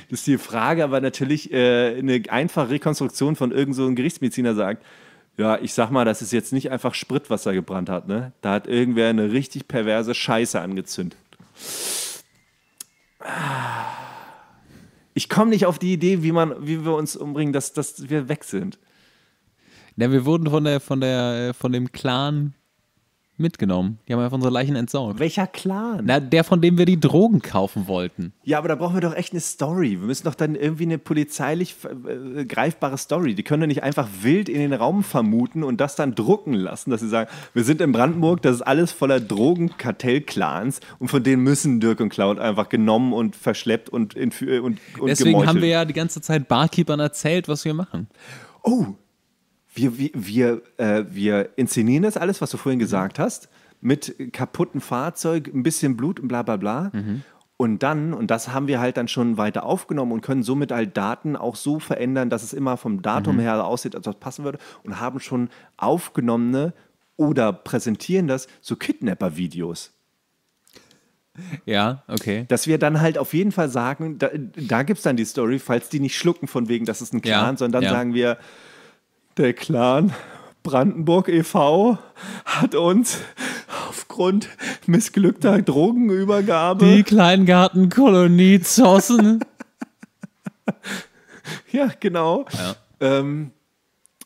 das ist die Frage, aber natürlich äh, eine einfache Rekonstruktion von irgendeinem so Gerichtsmediziner sagt, ja, ich sag mal, das ist jetzt nicht einfach Sprit, was er gebrannt hat. Ne? Da hat irgendwer eine richtig perverse Scheiße angezündet. Ich komme nicht auf die Idee, wie, man, wie wir uns umbringen, dass, dass wir weg sind. Ja, wir wurden von, der, von, der, äh, von dem Clan mitgenommen. Die haben einfach unsere Leichen entsorgt. Welcher Clan? Na, der, von dem wir die Drogen kaufen wollten. Ja, aber da brauchen wir doch echt eine Story. Wir müssen doch dann irgendwie eine polizeilich äh, äh, greifbare Story. Die können doch nicht einfach wild in den Raum vermuten und das dann drucken lassen, dass sie sagen, wir sind in Brandenburg, das ist alles voller Drogenkartellclans und von denen müssen Dirk und Cloud einfach genommen und verschleppt und, äh, und, und Deswegen gemeuchelt. haben wir ja die ganze Zeit Barkeepern erzählt, was wir machen. Oh, wir, wir, äh, wir inszenieren das alles, was du vorhin mhm. gesagt hast, mit kaputtem Fahrzeug, ein bisschen Blut und bla bla bla. Mhm. Und dann, und das haben wir halt dann schon weiter aufgenommen und können somit halt Daten auch so verändern, dass es immer vom Datum mhm. her aussieht, als ob es passen würde, und haben schon aufgenommene oder präsentieren das so Kidnapper-Videos. Ja, okay. Dass wir dann halt auf jeden Fall sagen, da, da gibt es dann die Story, falls die nicht schlucken von wegen, das ist ein Clan, ja, sondern dann ja. sagen wir, der Clan Brandenburg e.V. hat uns aufgrund missglückter Drogenübergabe. Die Kleingartenkolonie Zossen. [laughs] ja, genau. Ja. Ähm,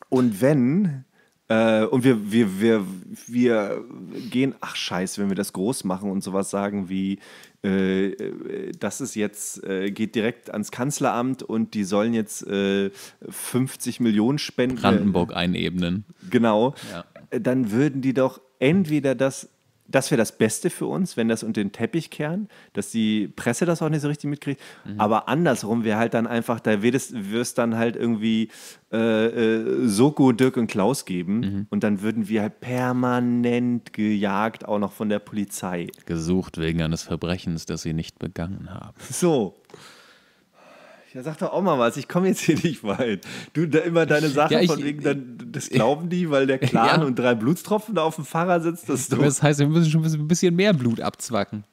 und wenn, äh, und wir, wir, wir, wir gehen, ach scheiße, wenn wir das groß machen und sowas sagen wie, äh, äh, das ist jetzt, äh, geht direkt ans Kanzleramt und die sollen jetzt 50 Millionen spenden. Brandenburg einebnen. Genau. Ja. Dann würden die doch entweder das das wäre das Beste für uns, wenn das unter den Teppich kehren, dass die Presse das auch nicht so richtig mitkriegt. Mhm. Aber andersrum wäre halt dann einfach, da wirst, wirst dann halt irgendwie äh, äh, Soko, Dirk und Klaus geben. Mhm. Und dann würden wir halt permanent gejagt, auch noch von der Polizei. Gesucht wegen eines Verbrechens, das sie nicht begangen haben. So. Ja, sag doch auch mal was, ich komme jetzt hier nicht weit. Du, da immer deine Sachen ja, ich, von wegen, dann, das glauben die, weil der [laughs] Clan ja. und drei Blutstropfen da auf dem Fahrer sitzt, das ist doch. Das heißt, wir müssen schon ein bisschen mehr Blut abzwacken.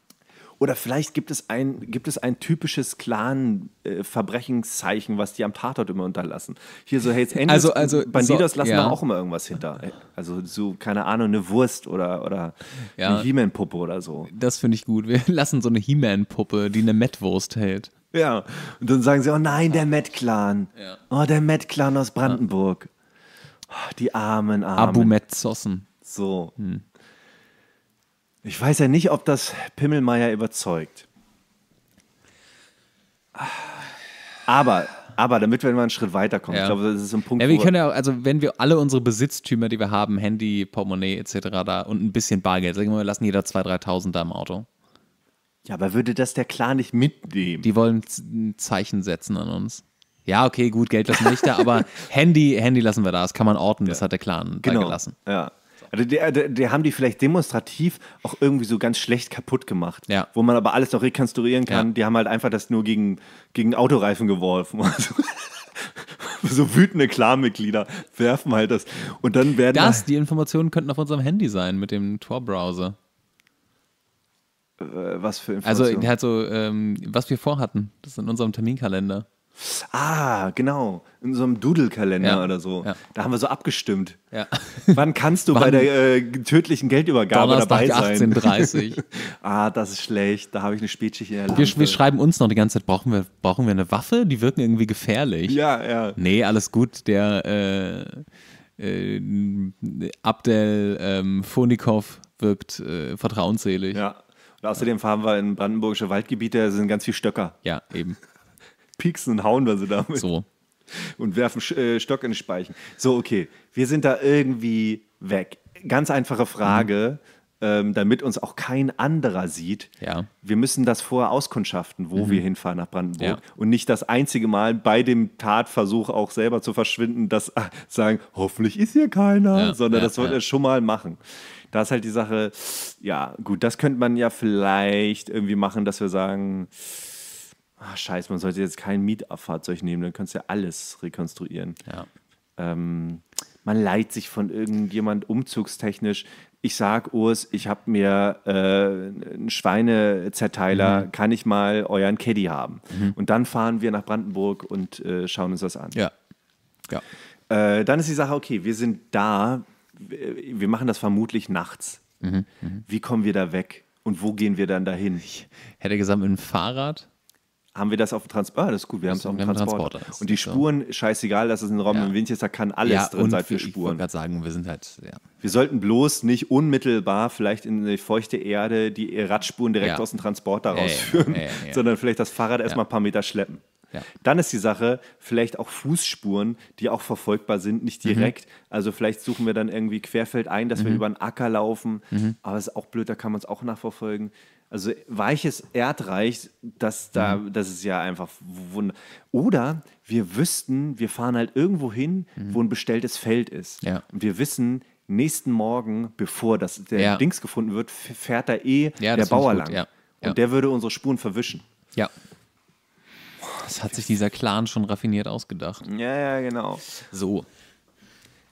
Oder vielleicht gibt es ein, gibt es ein typisches Clan-Verbrechenszeichen, was die am Tatort immer unterlassen. Hier so Hells Angels, also, also, Bandidos so, lassen ja. da auch immer irgendwas hinter. Also so, keine Ahnung, eine Wurst oder, oder ja. eine He-Man-Puppe oder so. Das finde ich gut. Wir [laughs] lassen so eine He-Man-Puppe, die eine Mettwurst hält. Ja. Und dann sagen sie, oh nein, der Matt clan Ja. Oh, der Matt clan aus Brandenburg. Oh, die armen, armen. Abu Metzossen. So. Hm. Ich weiß ja nicht, ob das Pimmelmeier überzeugt. Aber, aber damit wir mal einen Schritt weiterkommen, ja. ich glaube, das ist ein Punkt. Ja, wir können ja auch, also wenn wir alle unsere Besitztümer, die wir haben, Handy, Portemonnaie etc. da und ein bisschen Bargeld, sagen wir mal, wir lassen jeder 2.000, 3.000 da im Auto. Ja, aber würde das der Clan nicht mitnehmen? Die wollen ein Zeichen setzen an uns. Ja, okay, gut, Geld lassen wir nicht da, aber [laughs] Handy, Handy lassen wir da. Das kann man orten, das hat der Clan genau. da gelassen. Ja. Also die, der, äh, der, haben die vielleicht demonstrativ auch irgendwie so ganz schlecht kaputt gemacht. Ja. Wo man aber alles noch rekonstruieren kann. Ja. Die haben halt einfach das nur gegen, gegen Autoreifen geworfen. Also, [laughs] so wütende Clan-Mitglieder werfen halt das. Und dann werden. Das, die Informationen könnten auf unserem Handy sein mit dem Tor-Browser was für Informationen? Also, halt so, ähm, was wir vorhatten. Das ist in unserem Terminkalender. Ah, genau. In unserem Doodle-Kalender ja, oder so. Ja. Da haben wir so abgestimmt. Ja. Wann kannst du Wann? bei der äh, tödlichen Geldübergabe Donnerstag dabei sein? 18.30 [laughs] ah, das ist schlecht. Da habe ich eine Spätschicht in der Lampe. wir, wir schreiben uns noch die ganze Zeit, brauchen wir, brauchen wir eine Waffe? Die wirken irgendwie gefährlich. Ja, ja. Nee, alles gut. Der äh, äh, Abdel ähm, Fonikov wirkt äh, vertrauensselig. Ja. Und außerdem fahren wir in brandenburgische Waldgebiete, da sind ganz viele Stöcker. Ja, eben. [laughs] Pieksen und hauen wir sie damit. So. Und werfen äh, Stock in den Speichen. So, okay. Wir sind da irgendwie weg. Ganz einfache Frage. Mhm. Ähm, damit uns auch kein anderer sieht. Ja. Wir müssen das vorher auskundschaften, wo mhm. wir hinfahren nach Brandenburg. Ja. Und nicht das einzige Mal bei dem Tatversuch auch selber zu verschwinden, das ah, sagen, hoffentlich ist hier keiner, ja, sondern das sollte er schon mal machen da ist halt die Sache, ja, gut, das könnte man ja vielleicht irgendwie machen, dass wir sagen, ach, scheiße, man sollte jetzt kein Mietfahrzeug nehmen, dann kannst du ja alles rekonstruieren. Ja. Ähm, man leiht sich von irgendjemand umzugstechnisch. Ich sag, Urs, ich habe mir äh, einen Schweinezerteiler, mhm. kann ich mal euren Caddy haben? Mhm. Und dann fahren wir nach Brandenburg und äh, schauen uns das an. Ja. ja. Äh, dann ist die Sache, okay, wir sind da, äh, wir machen das vermutlich nachts. Mhm, mhm, Wie kommen wir da weg? Und wo gehen wir dann dahin? Ich hätte gesagt, mit dem Fahrrad. Haben wir das auf dem Transporter? Ah, das ist gut, wir haben es auf dem Transporter. Transporter. Und die Spuren, so. scheißegal, dass es ein Raum ja. im da kann alles ja, drin sein für Spuren. Ich wollte gerade sagen, wir sind halt, ja. Wir sollten bloß nicht unmittelbar vielleicht in eine feuchte Erde die Radspuren direkt ja. aus dem Transporter rausführen, sondern vielleicht das Fahrrad erstmal ein paar Meter schleppen. Dann ist die Sache vielleicht auch Fußspuren, die auch verfolgbar sind, nicht mhm. direkt. Mhm. Also vielleicht suchen wir dann irgendwie querfeld ein, dass mhm. wir über einen Acker laufen. Mhm. Aber es ist auch blöd, da kann man es auch nachverfolgen. Also weiches Erdreich, das, da, mhm. das ist ja einfach wunderbar. Oder wir wüssten, wir fahren halt irgendwo hin, mhm. wo ein bestelltes Feld ist. Ja. Und wir wissen, nächsten Morgen, bevor das, der ja. Dings gefunden wird, fährt da eh ja, der Bauer lang. Ja. Und der würde unsere Spuren verwischen. Ja, das hat sich dieser Clan schon raffiniert ausgedacht. Ja, ja, genau. So.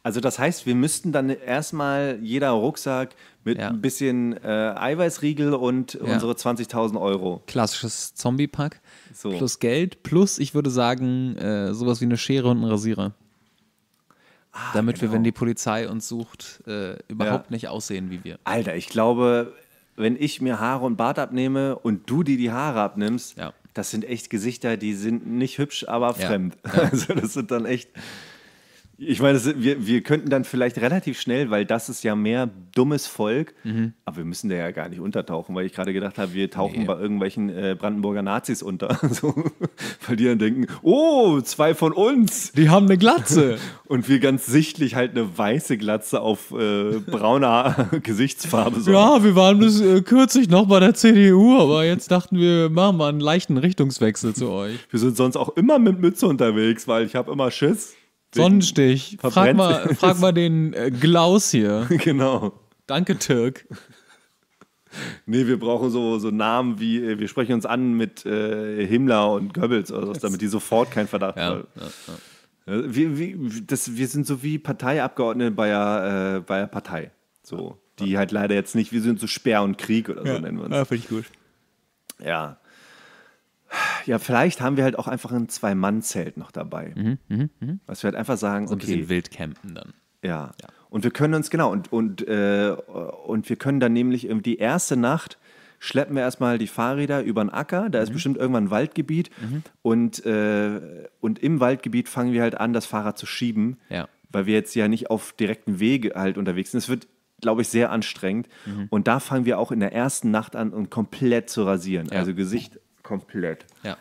Also das heißt, wir müssten dann erstmal jeder Rucksack mit ja. ein bisschen äh, Eiweißriegel und ja. unsere 20.000 Euro. Klassisches Zombie-Pack so. plus Geld plus, ich würde sagen, äh, sowas wie eine Schere und ein Rasierer. Ah, Damit genau. wir, wenn die Polizei uns sucht, äh, überhaupt ja. nicht aussehen wie wir. Alter, ich glaube, wenn ich mir Haare und Bart abnehme und du dir die Haare abnimmst, ja das sind echt Gesichter, die sind nicht hübsch, aber fremd. Ja. [laughs] Also das sind dann echt ich meine, wir, wir könnten dann vielleicht relativ schnell, weil das ist ja mehr dummes Volk, mhm. aber wir müssen da ja gar nicht untertauchen, weil ich gerade gedacht habe, wir tauchen nee. bei irgendwelchen äh, Brandenburger Nazis unter. [laughs] so, weil die dann denken, oh, zwei von uns. Die haben eine Glatze. [laughs] Und wir ganz sichtlich halt eine weiße Glatze auf äh, brauner [laughs] Gesichtsfarbe. So. Ja, wir waren bis äh, kürzlich noch bei der CDU, aber jetzt dachten wir, machen mal einen leichten Richtungswechsel zu euch. Wir sind sonst auch immer mit Mütze unterwegs, weil ich habe immer Schiss. Sonnenstich. Frag mal, frag mal den äh, Glaus hier. [laughs] Genau. Danke, Türk. Nee, wir brauchen so, so Namen wie, äh, wir sprechen uns an mit äh, Himmler und Goebbels oder so, damit die sofort keinen Verdacht ja, haben. Ja, ja. Wir, wir, das, wir sind so wie Parteiabgeordnete bei der, äh, bei der Partei. So, die halt leider jetzt nicht, wir sind so Sperr und Krieg oder so nennen wir uns. Ja, finde ich gut. Ja, ja, vielleicht haben wir halt auch einfach ein Zwei-Mann-Zelt noch dabei. Mhm, mh, mh. Was wir halt einfach sagen, so ein okay. bisschen wild campen dann. Ja. ja. Und wir können uns, genau, und, und, äh, und wir können dann nämlich die erste Nacht schleppen wir erstmal die Fahrräder über den Acker, da mhm. ist bestimmt irgendwann ein Waldgebiet mhm. und, äh, und im Waldgebiet fangen wir halt an, das Fahrrad zu schieben, ja. weil wir jetzt ja nicht auf direkten Wege halt unterwegs sind. Es wird glaube ich, sehr anstrengend. Mhm. Und da fangen wir auch in der ersten Nacht an, um komplett zu rasieren. Ja. Also Gesicht komplett. Ja.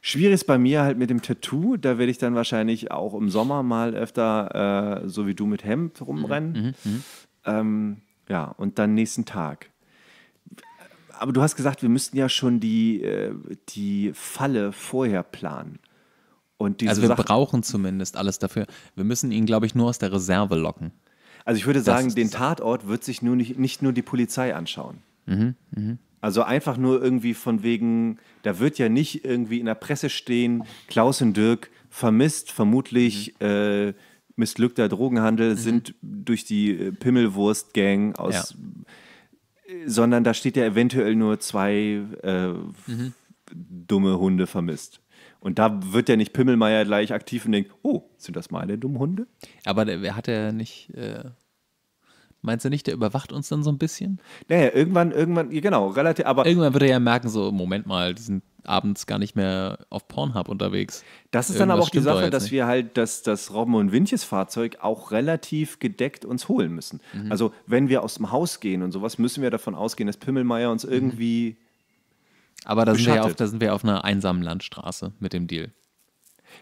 Schwierig ist bei mir halt mit dem Tattoo. Da werde ich dann wahrscheinlich auch im Sommer mal öfter, äh, so wie du, mit Hemd rumrennen. Mhm, mhm, mhm, ähm, ja, und dann nächsten Tag. Aber du hast gesagt, wir müssten ja schon die, äh, die Falle vorher planen. Und diese also wir Sachen, brauchen zumindest alles dafür. Wir müssen ihn, glaube ich, nur aus der Reserve locken. Also ich würde sagen, den Tatort wird sich nur nicht, nicht nur die Polizei anschauen. Mhm, mhm. Also einfach nur irgendwie von wegen, da wird ja nicht irgendwie in der Presse stehen, Klaus und Dirk vermisst, vermutlich mhm. äh, missglückter Drogenhandel, mhm. sind durch die äh, Pimmelwurst-Gang aus. Ja. Äh, sondern da steht ja eventuell nur zwei äh, mhm. dumme Hunde vermisst. Und da wird ja nicht Pimmelmeier gleich aktiv und denkt, oh, sind das meine dummen Hunde? Aber wer hat er nicht. Äh Meinst du nicht, der überwacht uns dann so ein bisschen? Naja, irgendwann, irgendwann, genau, relativ, aber. Irgendwann würde er ja merken, so, Moment mal, die sind abends gar nicht mehr auf Pornhub unterwegs. Das ist Irgendwas dann aber auch die Sache, dass nicht. wir halt das, das Robben- und Winches-Fahrzeug auch relativ gedeckt uns holen müssen. Mhm. Also, wenn wir aus dem Haus gehen und sowas, müssen wir davon ausgehen, dass Pimmelmeier uns mhm. irgendwie. Mhm. Aber da sind, wir auf, da sind wir auf einer einsamen Landstraße mit dem Deal.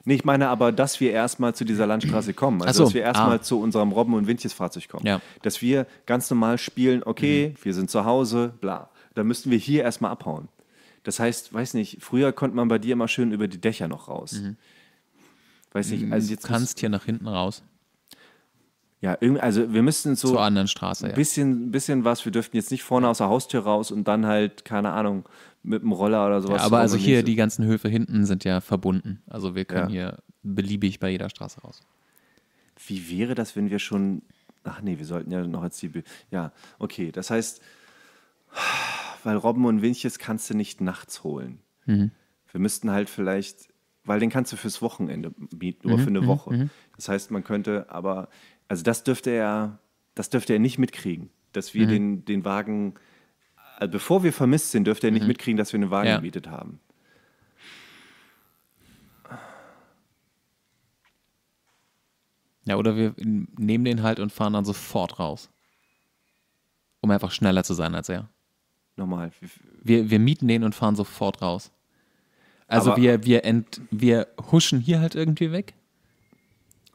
Nee, ich meine aber, dass wir erstmal zu dieser Landstraße kommen. Also, so. dass wir erstmal ah. zu unserem Robben- und Windjes-Fahrzeug kommen. Ja. Dass wir ganz normal spielen, okay, mhm. wir sind zu Hause, bla. Dann müssten wir hier erstmal abhauen. Das heißt, weiß nicht, früher konnte man bei dir immer schön über die Dächer noch raus. Mhm. Weiß nicht, mhm, also jetzt. Du kannst hier nach hinten raus. Ja, also wir müssten so Zur anderen Straße, ein bisschen, ja. bisschen was, wir dürften jetzt nicht vorne aus der Haustür raus und dann halt, keine Ahnung, mit dem Roller oder sowas. Ja, aber also hier, die ganzen Höfe hinten sind ja verbunden. Also wir können ja. hier beliebig bei jeder Straße raus. Wie wäre das, wenn wir schon, ach nee, wir sollten ja noch als Ziel. ja, okay, das heißt, weil Robben und Winches kannst du nicht nachts holen. Mhm. Wir müssten halt vielleicht, weil den kannst du fürs Wochenende bieten, nur mhm, für eine mhm, Woche. Mhm. Das heißt, man könnte aber also das dürfte er, das dürfte er nicht mitkriegen, dass wir mhm. den, den Wagen, also bevor wir vermisst sind, dürfte er nicht mhm. mitkriegen, dass wir einen Wagen ja. gemietet haben. Ja, oder wir nehmen den halt und fahren dann sofort raus. Um einfach schneller zu sein als er. Normal. Wir, wir mieten den und fahren sofort raus. Also wir, wir, ent, wir huschen hier halt irgendwie weg.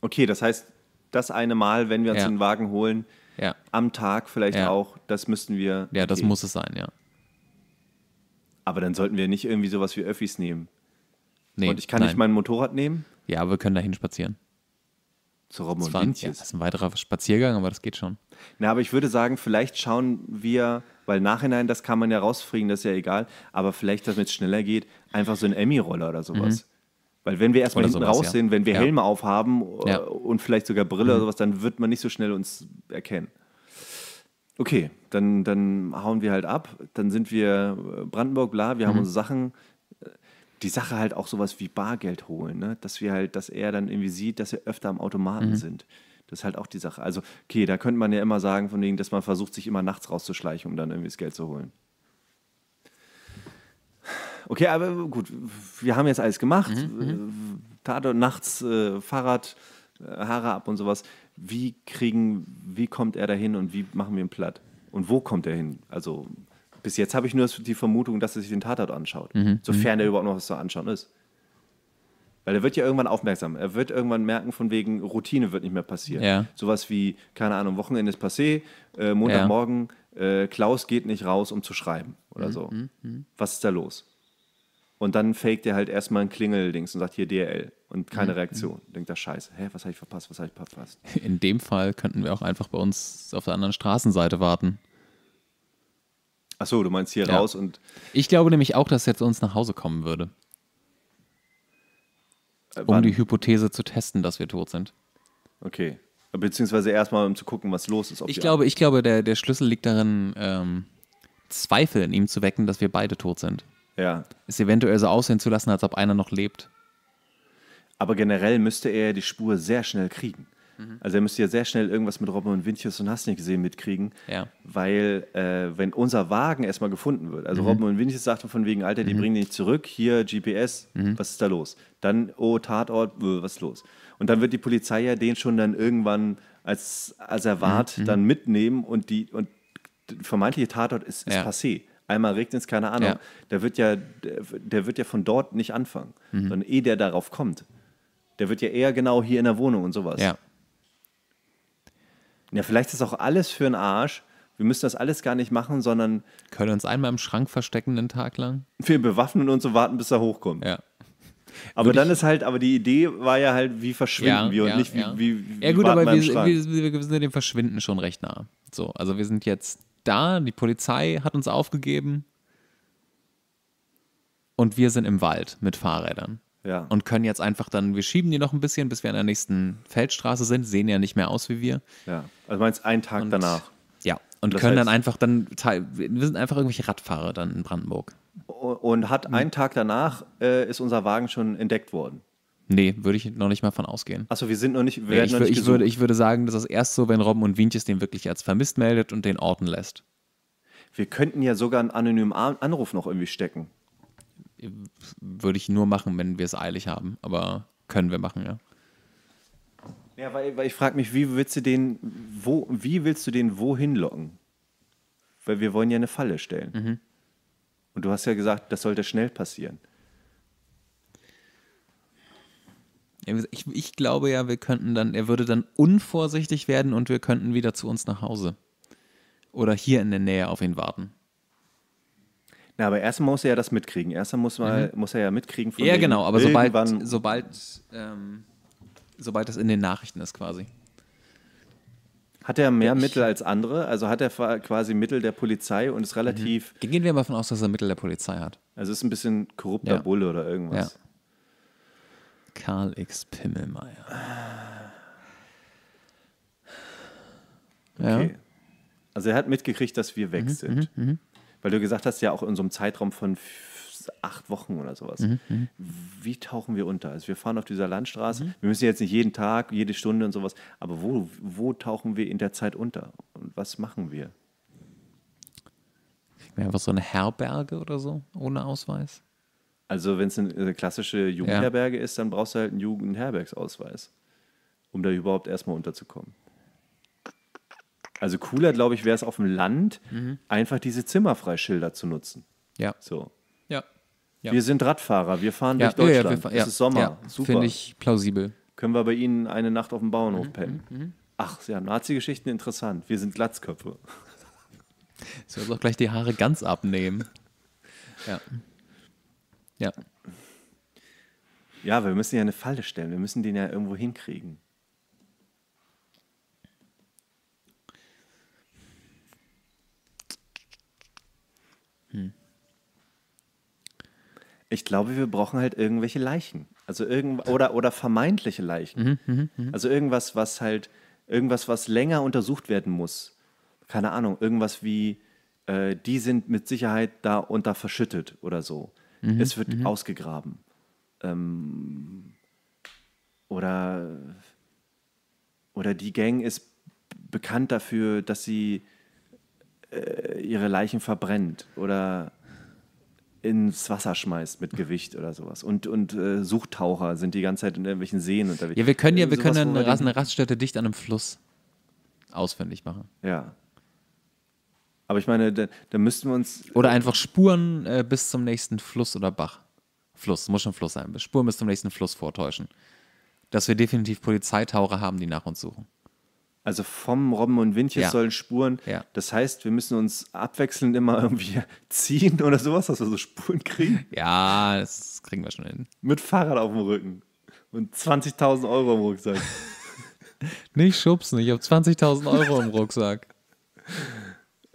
Okay, das heißt, das eine Mal, wenn wir uns ja. den Wagen holen, ja. am Tag vielleicht ja. auch, das müssten wir. Ja, das geben. muss es sein, ja. Aber dann sollten wir nicht irgendwie sowas wie Öffis nehmen. Nee, und ich kann nein. nicht mein Motorrad nehmen? Ja, aber wir können dahin spazieren. Zu Robben das und Ja, das ist ein weiterer Spaziergang, aber das geht schon. Na, aber ich würde sagen, vielleicht schauen wir, weil nachhinein, das kann man ja rausfriegen, das ist ja egal, aber vielleicht, damit es schneller geht, einfach so ein Emmy-Roller oder sowas. Mhm weil wenn wir erstmal hinten sowas, raus sind, wenn wir Helme aufhaben äh, und vielleicht sogar Brille mhm. oder sowas, dann wird man nicht so schnell uns erkennen. Okay, dann, dann hauen wir halt ab, dann sind wir äh, Brandenburg, bla, wir mhm. haben unsere Sachen, die Sache halt auch sowas wie Bargeld holen, ne? dass wir halt, dass er dann irgendwie sieht, dass wir öfter am Automaten mhm. sind. Das ist halt auch die Sache. Also, okay, da könnte man ja immer sagen, von wegen, dass man versucht, sich immer nachts rauszuschleichen, um dann irgendwie das Geld zu holen. Okay, aber gut, wir haben jetzt alles gemacht. Mhm, mhm. Tatort, nachts, äh, Fahrrad, äh, Haare ab und sowas. Wie kriegen, wie kommt er da hin und wie machen wir ihn platt? Und wo kommt er hin? Also bis jetzt habe ich nur die Vermutung, dass er sich den Tatort anschaut, mhm, mhm. sofern er überhaupt noch was zu anschauen ist. Weil er wird ja irgendwann aufmerksam. Er wird irgendwann merken, von wegen Routine wird nicht mehr passieren. Ja. Sowas wie, keine Ahnung, Wochenende ist passé, äh, Montagmorgen, ja. äh, Klaus geht nicht raus, um zu schreiben oder mhm. so. Mhm. mhm. Was ist da los? Und dann faked er halt erstmal ein Klingeldings und sagt hier DRL und keine mhm. Reaktion. Denkt er, scheiße, hä, was habe ich verpasst, was habe ich verpasst? [laughs] In dem Fall könnten wir auch einfach bei uns auf der anderen Straßenseite warten. Achso, du meinst hier ja. raus und. Ich glaube nämlich auch, dass er zu uns nach Hause kommen würde. Äh, um die Hypothese zu testen, dass wir tot sind. Okay. Beziehungsweise erstmal, um zu gucken, was los ist. ich, glaube, ich glaube, der, der Schlüssel liegt darin, ähm, Zweifel in ihm zu wecken, dass wir beide tot sind. Ja. Es eventuell so aussehen zu lassen, als ob einer noch lebt. Aber generell müsste er die Spur sehr schnell kriegen. Mhm. Also er müsste ja sehr schnell irgendwas mit Robin und Winches und hast nicht gesehen mitkriegen, ja. weil äh, wenn unser Wagen erstmal gefunden wird, also mhm. Robin und Winches sagte von wegen, Alter, die mhm. bringen den nicht zurück, hier GPS, mhm. was ist da los? Dann, oh, Tatort, äh, was ist los? Und dann wird die Polizei ja den schon dann irgendwann als, als Erwart mhm. mhm. dann mitnehmen und die und vermeintliche Tatort ist, ist ja. passé einmal regnet es, keine Ahnung, ja. der, wird ja, der, wird ja von dort nicht anfangen, mhm. sondern eh der darauf kommt. Der wird ja eher genau hier in der Wohnung und sowas. Ja. Ja, vielleicht ist auch alles für einen Arsch. Wir müssen das alles gar nicht machen, sondern. Können uns einmal im Schrank verstecken einen Tag lang? Wir bewaffnen uns und warten, bis er hochkommt. Ja. Aber Würde dann ist halt, aber die Idee war ja halt, wie verschwinden ja, wir und ja, nicht wie, ja. wie, wie. Ja, gut, aber wir, wir, wir, sind ja dem Verschwinden schon recht nah. So, also wir sind jetzt da, die Polizei hat uns aufgegeben und wir sind im Wald mit Fahrrädern. Ja. Und können jetzt einfach dann, wir schieben die noch ein bisschen, bis wir an der nächsten Feldstraße sind, sehen ja nicht mehr aus wie wir. Ja, also meinst einen Tag und, danach. Ja, und das können dann einfach dann, wir sind einfach irgendwelche Radfahrer dann in Brandenburg. Und hat einen Tag danach, äh, ist unser Wagen schon entdeckt worden. Nee, würde ich noch nicht mal von ausgehen. Achso, wir sind noch nicht. Wir nee, ich, noch nicht ich, würde, ich würde sagen, das ist erst so, wenn Robben und Wienches den wirklich als vermisst meldet und den orten lässt. Wir könnten ja sogar einen anonymen Anruf noch irgendwie stecken. Würde ich nur machen, wenn wir es eilig haben. Aber können wir machen, ja. Ja, weil, weil ich frage mich, wie willst du den, wo, wie willst du den wohin locken? Weil wir wollen ja eine Falle stellen. Mhm. Und du hast ja gesagt, das sollte schnell passieren. Ich, ich glaube ja, wir könnten dann, er würde dann unvorsichtig werden und wir könnten wieder zu uns nach Hause. Oder hier in der Nähe auf ihn warten. Na, aber erstmal muss er ja das mitkriegen. Erstmal muss, mal, mhm. muss er ja mitkriegen von Ja, genau, aber sobald, sobald, ähm, sobald das in den Nachrichten ist quasi. Hat er mehr ich Mittel als andere? Also hat er quasi Mittel der Polizei und ist mhm. relativ. Mhm. Gehen wir mal davon aus, dass er Mittel der Polizei hat. Also ist ein bisschen korrupter ja. Bulle oder irgendwas. Ja. Karl X Pimmelmeier. Okay. Ja. Also er hat mitgekriegt, dass wir weg mhm, sind. Mhm, mhm. Weil du gesagt hast, ja auch in so einem Zeitraum von acht Wochen oder sowas. Mhm, mhm, Wie tauchen wir unter? Also wir fahren auf dieser Landstraße. Mhm. Wir müssen jetzt nicht jeden Tag, jede Stunde und sowas. Aber wo, wo tauchen wir in der Zeit unter? Und was machen wir? Kriegen wir einfach so eine Herberge oder so ohne Ausweis? Also wenn es eine klassische Jugendherberge ja. ist, dann brauchst du halt einen Jugendherbergsausweis, um da überhaupt erstmal unterzukommen. Also cooler, glaube ich, wäre es auf dem Land, mhm. einfach diese Zimmerfreischilder zu nutzen. Ja. So. Ja. ja. Wir sind Radfahrer, wir fahren ja. durch Deutschland. Ja, Es ist Sommer. Super. Finde ich plausibel. Können wir bei Ihnen eine Nacht auf dem Bauernhof mhm, pennen? Mhm. mhm. Ach ja, Nazi-Geschichten interessant. Wir sind Glatzköpfe. [laughs] Soll auch gleich die Haare ganz abnehmen. [laughs] Ja. Ja. Ja, wir müssen ja eine Falle stellen. Wir müssen den ja irgendwo hinkriegen. Hm. Ich glaube, wir brauchen halt irgendwelche Leichen. Also irgend oder, oder vermeintliche Leichen. Mhm, mh, mh. Also irgendwas, was halt, irgendwas, was länger untersucht werden muss. Keine Ahnung, irgendwas wie, äh, die sind mit Sicherheit da unter verschüttet oder so. Mhm. Es wird mhm. ausgegraben. Ähm, oder, oder die Gang ist bekannt dafür, dass sie äh, ihre Leichen verbrennt oder ins Wasser schmeißt mit Gewicht oder sowas. Und, und äh, Suchtaucher sind die ganze Zeit in irgendwelchen Seen unterwegs. Ja, wir können ja, wir äh, sowas, können eine, wir eine Raststätte dicht an einem Fluss ausfindig machen. Ja. Aber ich meine, da, da müssten wir uns. Oder einfach Spuren äh, bis zum nächsten Fluss oder Bach. Fluss, muss schon Fluss sein. Spuren bis zum nächsten Fluss vortäuschen. Dass wir definitiv Polizeitaucher haben, die nach uns suchen. Also vom Robben und Windchen ja. sollen Spuren. Ja. Das heißt, wir müssen uns abwechselnd immer irgendwie [laughs] ziehen oder sowas, dass wir so Spuren kriegen. Ja, das kriegen wir schon hin. Mit Fahrrad auf dem Rücken und 20.000 Euro im Rucksack. [laughs] Nicht schubsen, ich habe 20.000 Euro im Rucksack. [laughs]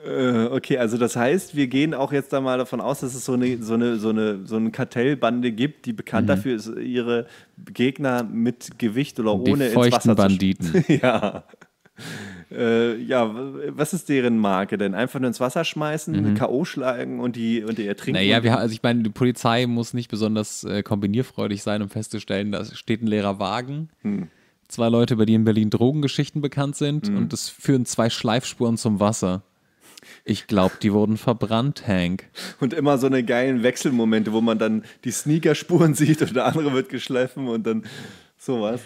Äh, okay, also das heißt, wir gehen auch jetzt da mal davon aus, dass es so eine, so eine, so eine, so eine Kartellbande gibt, die bekannt mhm. dafür ist, ihre Gegner mit Gewicht oder die ohne die ins Wasser Banditen. zu [laughs] Ja. Äh, ja, was ist deren Marke denn? Einfach nur ins Wasser schmeißen, mhm. K.O. schlagen und die, und die ertrinken? Naja, wir, also ich meine, die Polizei muss nicht besonders äh, kombinierfreudig sein, um festzustellen, da steht ein leerer Wagen. Hm zwei Leute, bei denen in Berlin Drogengeschichten bekannt sind mhm. und es führen zwei Schleifspuren zum Wasser. Ich glaube, die wurden verbrannt, Hank. Und immer so eine geilen Wechselmomente, wo man dann die Sneakerspuren [laughs] sieht und der andere wird geschliffen und dann sowas.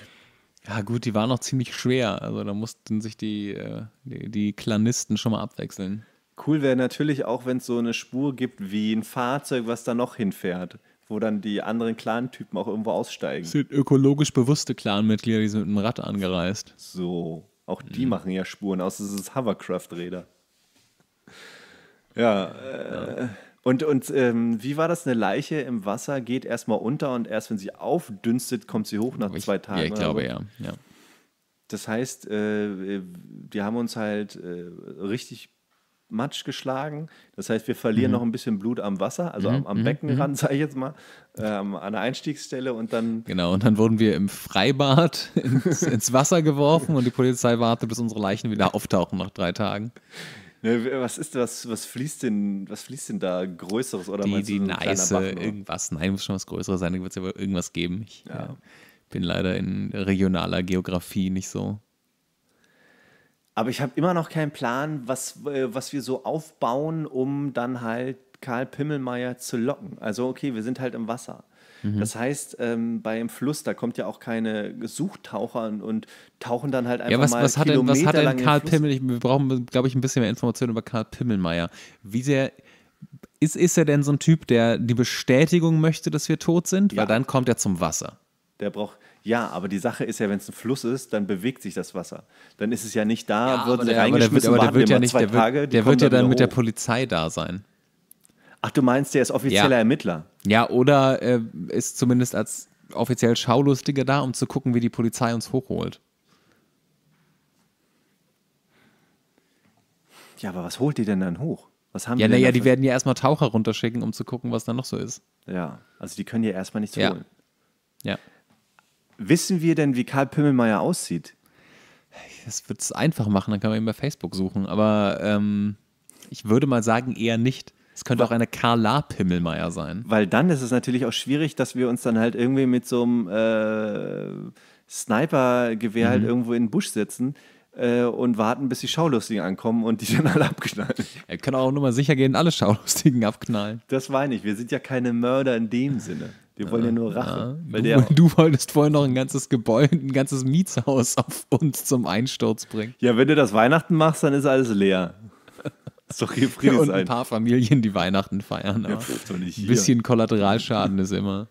Ja, gut, die waren noch ziemlich schwer. Also da mussten sich die, äh, die, die Klanisten schon mal abwechseln. Cool wäre natürlich auch, wenn es so eine Spur gibt wie ein Fahrzeug, was da noch hinfährt, wo dann die anderen Clan-Typen auch irgendwo aussteigen. Es sind ökologisch bewusste Clan-Mitglieder, die sind mit dem Rad angereist. So, auch die mhm. machen ja Spuren aus, das ist Hovercraft-Räder. Ja. ja. Äh, und, und ähm, wie war das? Eine Leiche im Wasser geht erstmal unter und erst wenn sie aufdünstet, kommt sie hoch nach ich, zwei Tagen. Ja, ich glaube so. ja. ja. Das heißt, äh, wir haben uns halt äh, richtig Matsch geschlagen. Das heißt, wir verlieren mhm. noch ein bisschen Blut am Wasser, also mhm. am, am, mhm, Beckenrand, mhm. sage ich jetzt mal, ähm, an der Einstiegsstelle und dann. Genau, und dann wurden wir im Freibad [laughs] ins, ins Wasser geworfen und die Polizei wartet, bis unsere Leichen wieder auftauchen nach drei Tagen. Ne, was ist das? Was fließt denn, was fließt denn da Größeres oder die, die so nice, irgendwas? Nein, muss schon was Größeres sein. Da wird es ja wohl irgendwas geben. Ich ja. Ja, äh, bin leider in regionaler Geografie nicht so. Aber ich habe immer noch keinen Plan, was, äh, was wir so aufbauen, um dann halt Karl Pimmelmeier zu locken. Also okay, wir sind halt im Wasser. Mhm. Das heißt, ähm, beim Fluss, da kommt ja auch keine Suchtaucher und, tauchen dann halt einfach ja, was, mal was hat Kilometer denn, was hat denn Karl Pimmel, wir brauchen, glaube ich, ein bisschen mehr Informationen über Karl Pimmelmeier. Wie sehr ist, ist er denn so ein Typ, der die Bestätigung möchte, dass wir tot sind? Ja. Weil dann kommt er zum Wasser. Der braucht, ja, aber die Sache ist ja, wenn es ein Fluss ist, dann bewegt sich das Wasser. Dann ist es ja nicht da, ja, wird es reingeschmissen, aber der, wird ja nicht, zwei der Tage. Wird, der wird ja dann, dann mit der Polizei da sein. Ach, du meinst, der ist offizieller ja. Ermittler? Ja, oder äh, ist zumindest als offiziell Schaulustiger da, um zu gucken, wie die Polizei uns hochholt. Ja, aber was holt die denn dann hoch? Was haben ja, die naja, die werden ja erstmal Taucher runterschicken, um zu gucken, was da noch so ist. Ja, also die können ja erstmal nichts ja. holen. Ja. Wissen wir denn, wie Karl Pimmelmeier aussieht? Das wird es einfach machen, dann kann man ihn bei Facebook suchen, aber ähm, ich würde mal sagen, eher nicht. Es könnte auch eine Carla Pimmelmeier sein. Weil dann ist es natürlich auch schwierig, dass wir uns dann halt irgendwie mit so einem äh, Sniper-Gewehr halt mhm. halt irgendwo in den Busch setzen äh, und warten, bis die Schaulustigen ankommen und die [laughs] dann alle abknallen. Er kann auch nur mal sicher gehen, alle Schaulustigen abknallen. Das meine ich. Wir sind ja keine Mörder in dem Sinne. Wir wollen ja, ja nur Rache. Ja. Du, [laughs] du, wolltest vorhin noch ein ganzes Gebäude, ein ganzes Mietshaus [laughs] auf uns zum Einsturz bringen. Ja, wenn du das Weihnachten machst, dann ist alles leer ist doch hier Friede Und ein paar Familien, die Weihnachten feiern. Ja, ein bisschen Kollateralschaden ist immer.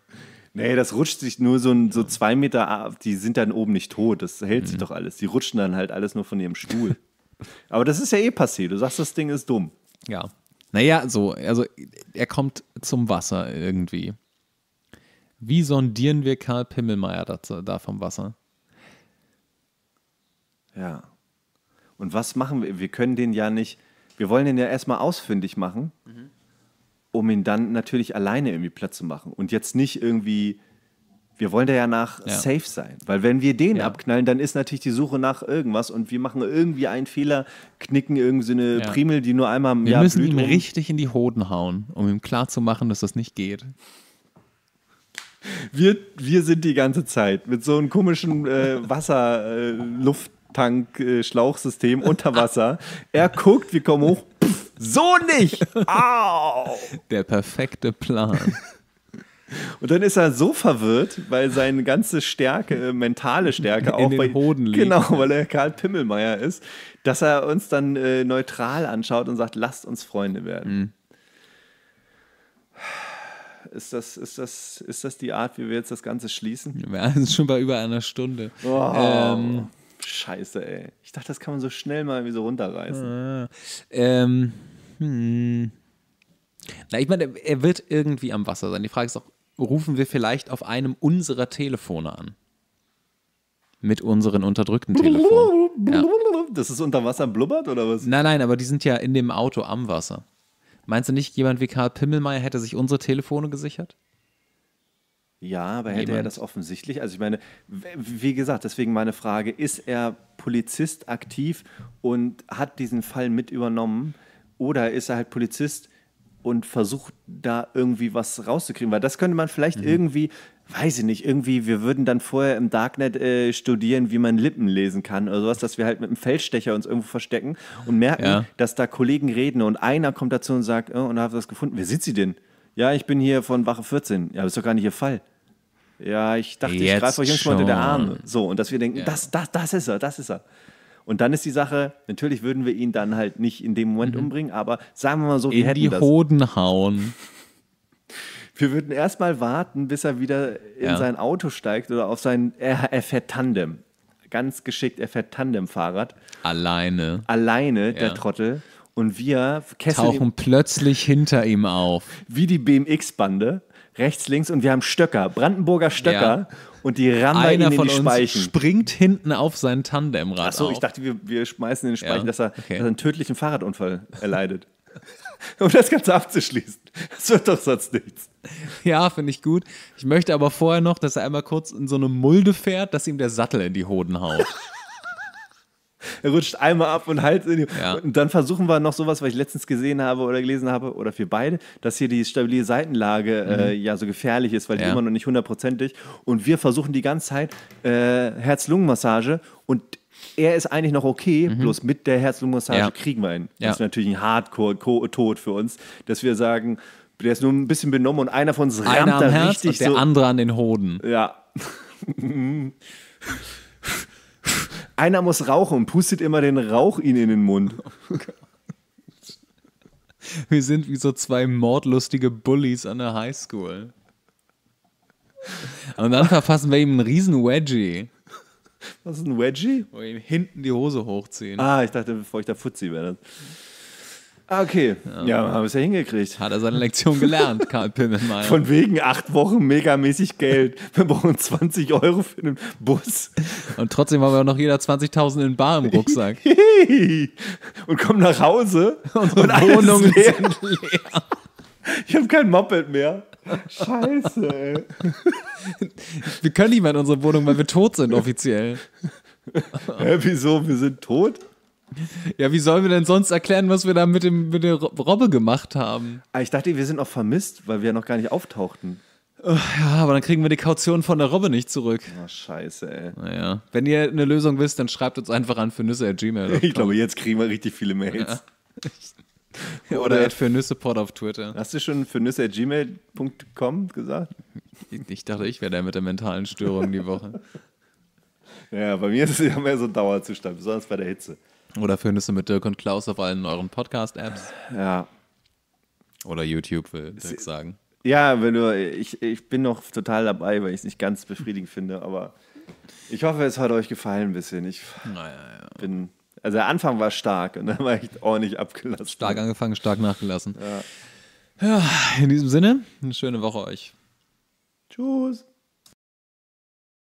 Nee, das rutscht sich nur so, ein, so zwei Meter ab. Die sind dann oben nicht tot. Das hält mhm. sich doch alles. Die rutschen dann halt alles nur von ihrem Stuhl. [laughs] Aber das ist ja eh passiert. Du sagst, das Ding ist dumm. Ja. Naja, so. Also, er kommt zum Wasser irgendwie. Wie sondieren wir Karl Pimmelmeier dazu, da vom Wasser? Ja. Und was machen wir? Wir können den ja nicht. Wir wollen den ja erstmal ausfindig machen, mhm. um ihn dann natürlich alleine irgendwie platt zu machen. Und jetzt nicht irgendwie, wir wollen da ja nach ja. safe sein. Weil wenn wir den ja. abknallen, dann ist natürlich die Suche nach irgendwas und wir machen irgendwie einen Fehler, knicken irgendwie so eine ja. Primel, die nur einmal im wir Jahr müssen blüht. ihm richtig in die Hoden hauen, um ihm klarzumachen, dass das nicht geht. Wir, wir sind die ganze Zeit mit so einem komischen äh, Wasserluft. Äh, Wassertank-Schlauchsystem unter Wasser. er guckt, wir kommen hoch. Pff, so nicht! Au! Der perfekte Plan. Und dann ist er so verwirrt, weil seine ganze Stärke, äh, mentale Stärke auch bei Hoden liegt. Genau, weil er Karl Pimmelmeier ist, dass er uns dann äh, neutral anschaut und sagt, lasst uns Freunde werden. Mhm. Ist, das, ist, das, ist das die Art, wie wir jetzt das Ganze schließen? Wir sind schon bei über einer Stunde. Oh. Ähm, Scheiße, ey. Ich dachte, das kann man so schnell mal irgendwie so runterreißen. Ah. Ähm, hm. Na, ich meine, er wird irgendwie am Wasser sein. Die Frage ist auch, rufen wir vielleicht auf einem unserer Telefone an? Mit unseren unterdrückten Telefonen. Ja. Das ist unter Wasser blubbert oder was? Nein, nein, aber die sind ja in dem Auto am Wasser. Meinst du nicht, jemand wie Karl Pimmelmeier hätte sich unsere Telefone gesichert? Ja, aber hätte Niemand. er das offensichtlich? Also ich meine, wie gesagt, deswegen meine Frage, ist er Polizist aktiv und hat diesen Fall mit übernommen oder ist er halt Polizist und versucht da irgendwie was rauszukriegen? Weil das könnte man vielleicht mhm. irgendwie, weiß ich nicht, irgendwie, wir würden dann vorher im Darknet äh, studieren, wie man Lippen lesen kann oder sowas, dass wir halt mit einem Feldstecher uns irgendwo verstecken und merken, ja. dass da Kollegen reden und einer kommt dazu und sagt, oh, und da habe ich was gefunden. Wer sind sie denn? Ja, ich bin hier von Wache 14. Ja, das ist doch gar nicht Ihr Fall ja, ich dachte, Jetzt ich greife euch schon. unter der Arm. So, und dass wir denken, ja. das, das, das ist er, das ist er. Und dann ist die Sache, natürlich würden wir ihn dann halt nicht in dem Moment mhm. umbringen, aber sagen wir mal so, wir in hätten die das. Hoden hauen. [laughs] Wir würden erstmal warten, bis er wieder in ja. sein Auto steigt oder auf sein, er, er fährt Tandem. Ganz geschickt, er fährt Tandem-Fahrrad. Alleine. Alleine, ja. der Trottel. Und wir Kessel tauchen plötzlich hinter ihm auf. Wie die BMX-Bande rechts, links und wir haben Stöcker, Brandenburger Stöcker. Ja. Und die rammen ihn in von die Speichen. Uns springt hinten auf sein Tandemrad. Achso, ich dachte, wir, wir schmeißen in den Speichen, ja. dass, er, okay. dass er einen tödlichen Fahrradunfall erleidet. [laughs] um das Ganze abzuschließen. Das wird doch sonst nichts. Ja, finde ich gut. Ich möchte aber vorher noch, dass er einmal kurz in so eine Mulde fährt, dass ihm der Sattel in die Hoden haut. [laughs] er rutscht einmal ab und halt in die, ja. Und dann versuchen wir noch sowas, was ich letztens gesehen habe oder gelesen habe, oder für beide, dass hier die stabile Seitenlage äh, mhm. äh, ja so gefährlich ist, weil ja. die immer noch nicht hundertprozentig. Und wir versuchen die ganze Zeit äh, Herz-Lungen-Massage und er ist eigentlich noch okay, mhm. bloß mit der Herz-Lungen-Massage ja. kriegen wir ihn. Das ist natürlich ein Hardcore-Tod für uns, dass wir sagen, der ist nur ein bisschen benommen und einer von uns rammt einer am da Herz richtig und der so. andere an den Hoden. Ja. [laughs] [laughs] Einer muss rauchen und pustet immer den Rauch ihnen in den Mund. Oh Wir sind wie so zwei mordlustige Bullies an der Highschool. Und dann verfassen wir ihm einen riesen Wedgie. Was ist ein Wedgie? Wo wir ihm hinten die Hose hochziehen. Ah, ich dachte, bevor ich da Futzi werde. Ah, okay. Ja, ja haben es ja hingekriegt. Hat er seine Lektion gelernt, [laughs] Karl Pimmelmeier. Von wegen acht Wochen megamäßig Geld. Wir brauchen 20 Euro für einen Bus. Und trotzdem haben wir auch noch jeder 20.000 in Bar im Rucksack. [laughs] und kommen nach Hause Unsere [laughs] und Wohnung ist leer. leer. Ich habe kein Moped mehr. Scheiße, ey. Wir können nicht mehr in unsere Wohnung, weil wir tot sind offiziell. Hä, wieso? Wir sind tot? Ja, wie sollen wir denn sonst erklären, was wir da mit, dem, mit der Robbe gemacht haben? Ah, ich dachte, wir sind noch vermisst, weil wir ja noch gar nicht auftauchten. Ja, aber dann kriegen wir die Kaution von der Robbe nicht zurück. Oh, scheiße, ey. Naja. Wenn ihr eine Lösung wisst, dann schreibt uns einfach an für Nüsse at Gmail. [laughs] Ich glaube, jetzt kriegen wir richtig viele Mails. Ja. [laughs] Oder, Oder für Nüsse Pod auf Twitter. Hast du schon für Nüsse at gmail.com gesagt? Ich dachte, ich wäre der mit der mentalen Störung die Woche. [laughs] ja, bei mir ist es ja mehr so ein Dauerzustand, besonders bei der Hitze. Oder findest du mit Dirk und Klaus auf allen euren Podcast-Apps? Ja. Oder YouTube, will Dirk sagen. Ja, wenn du, ich, ich bin noch total dabei, weil ich es nicht ganz befriedigend finde, aber ich hoffe, es hat euch gefallen ein bisschen. Ich naja, ja. bin, also der Anfang war stark und dann war ich ordentlich abgelassen. Stark angefangen, stark nachgelassen. Ja. ja in diesem Sinne, eine schöne Woche euch. Tschüss.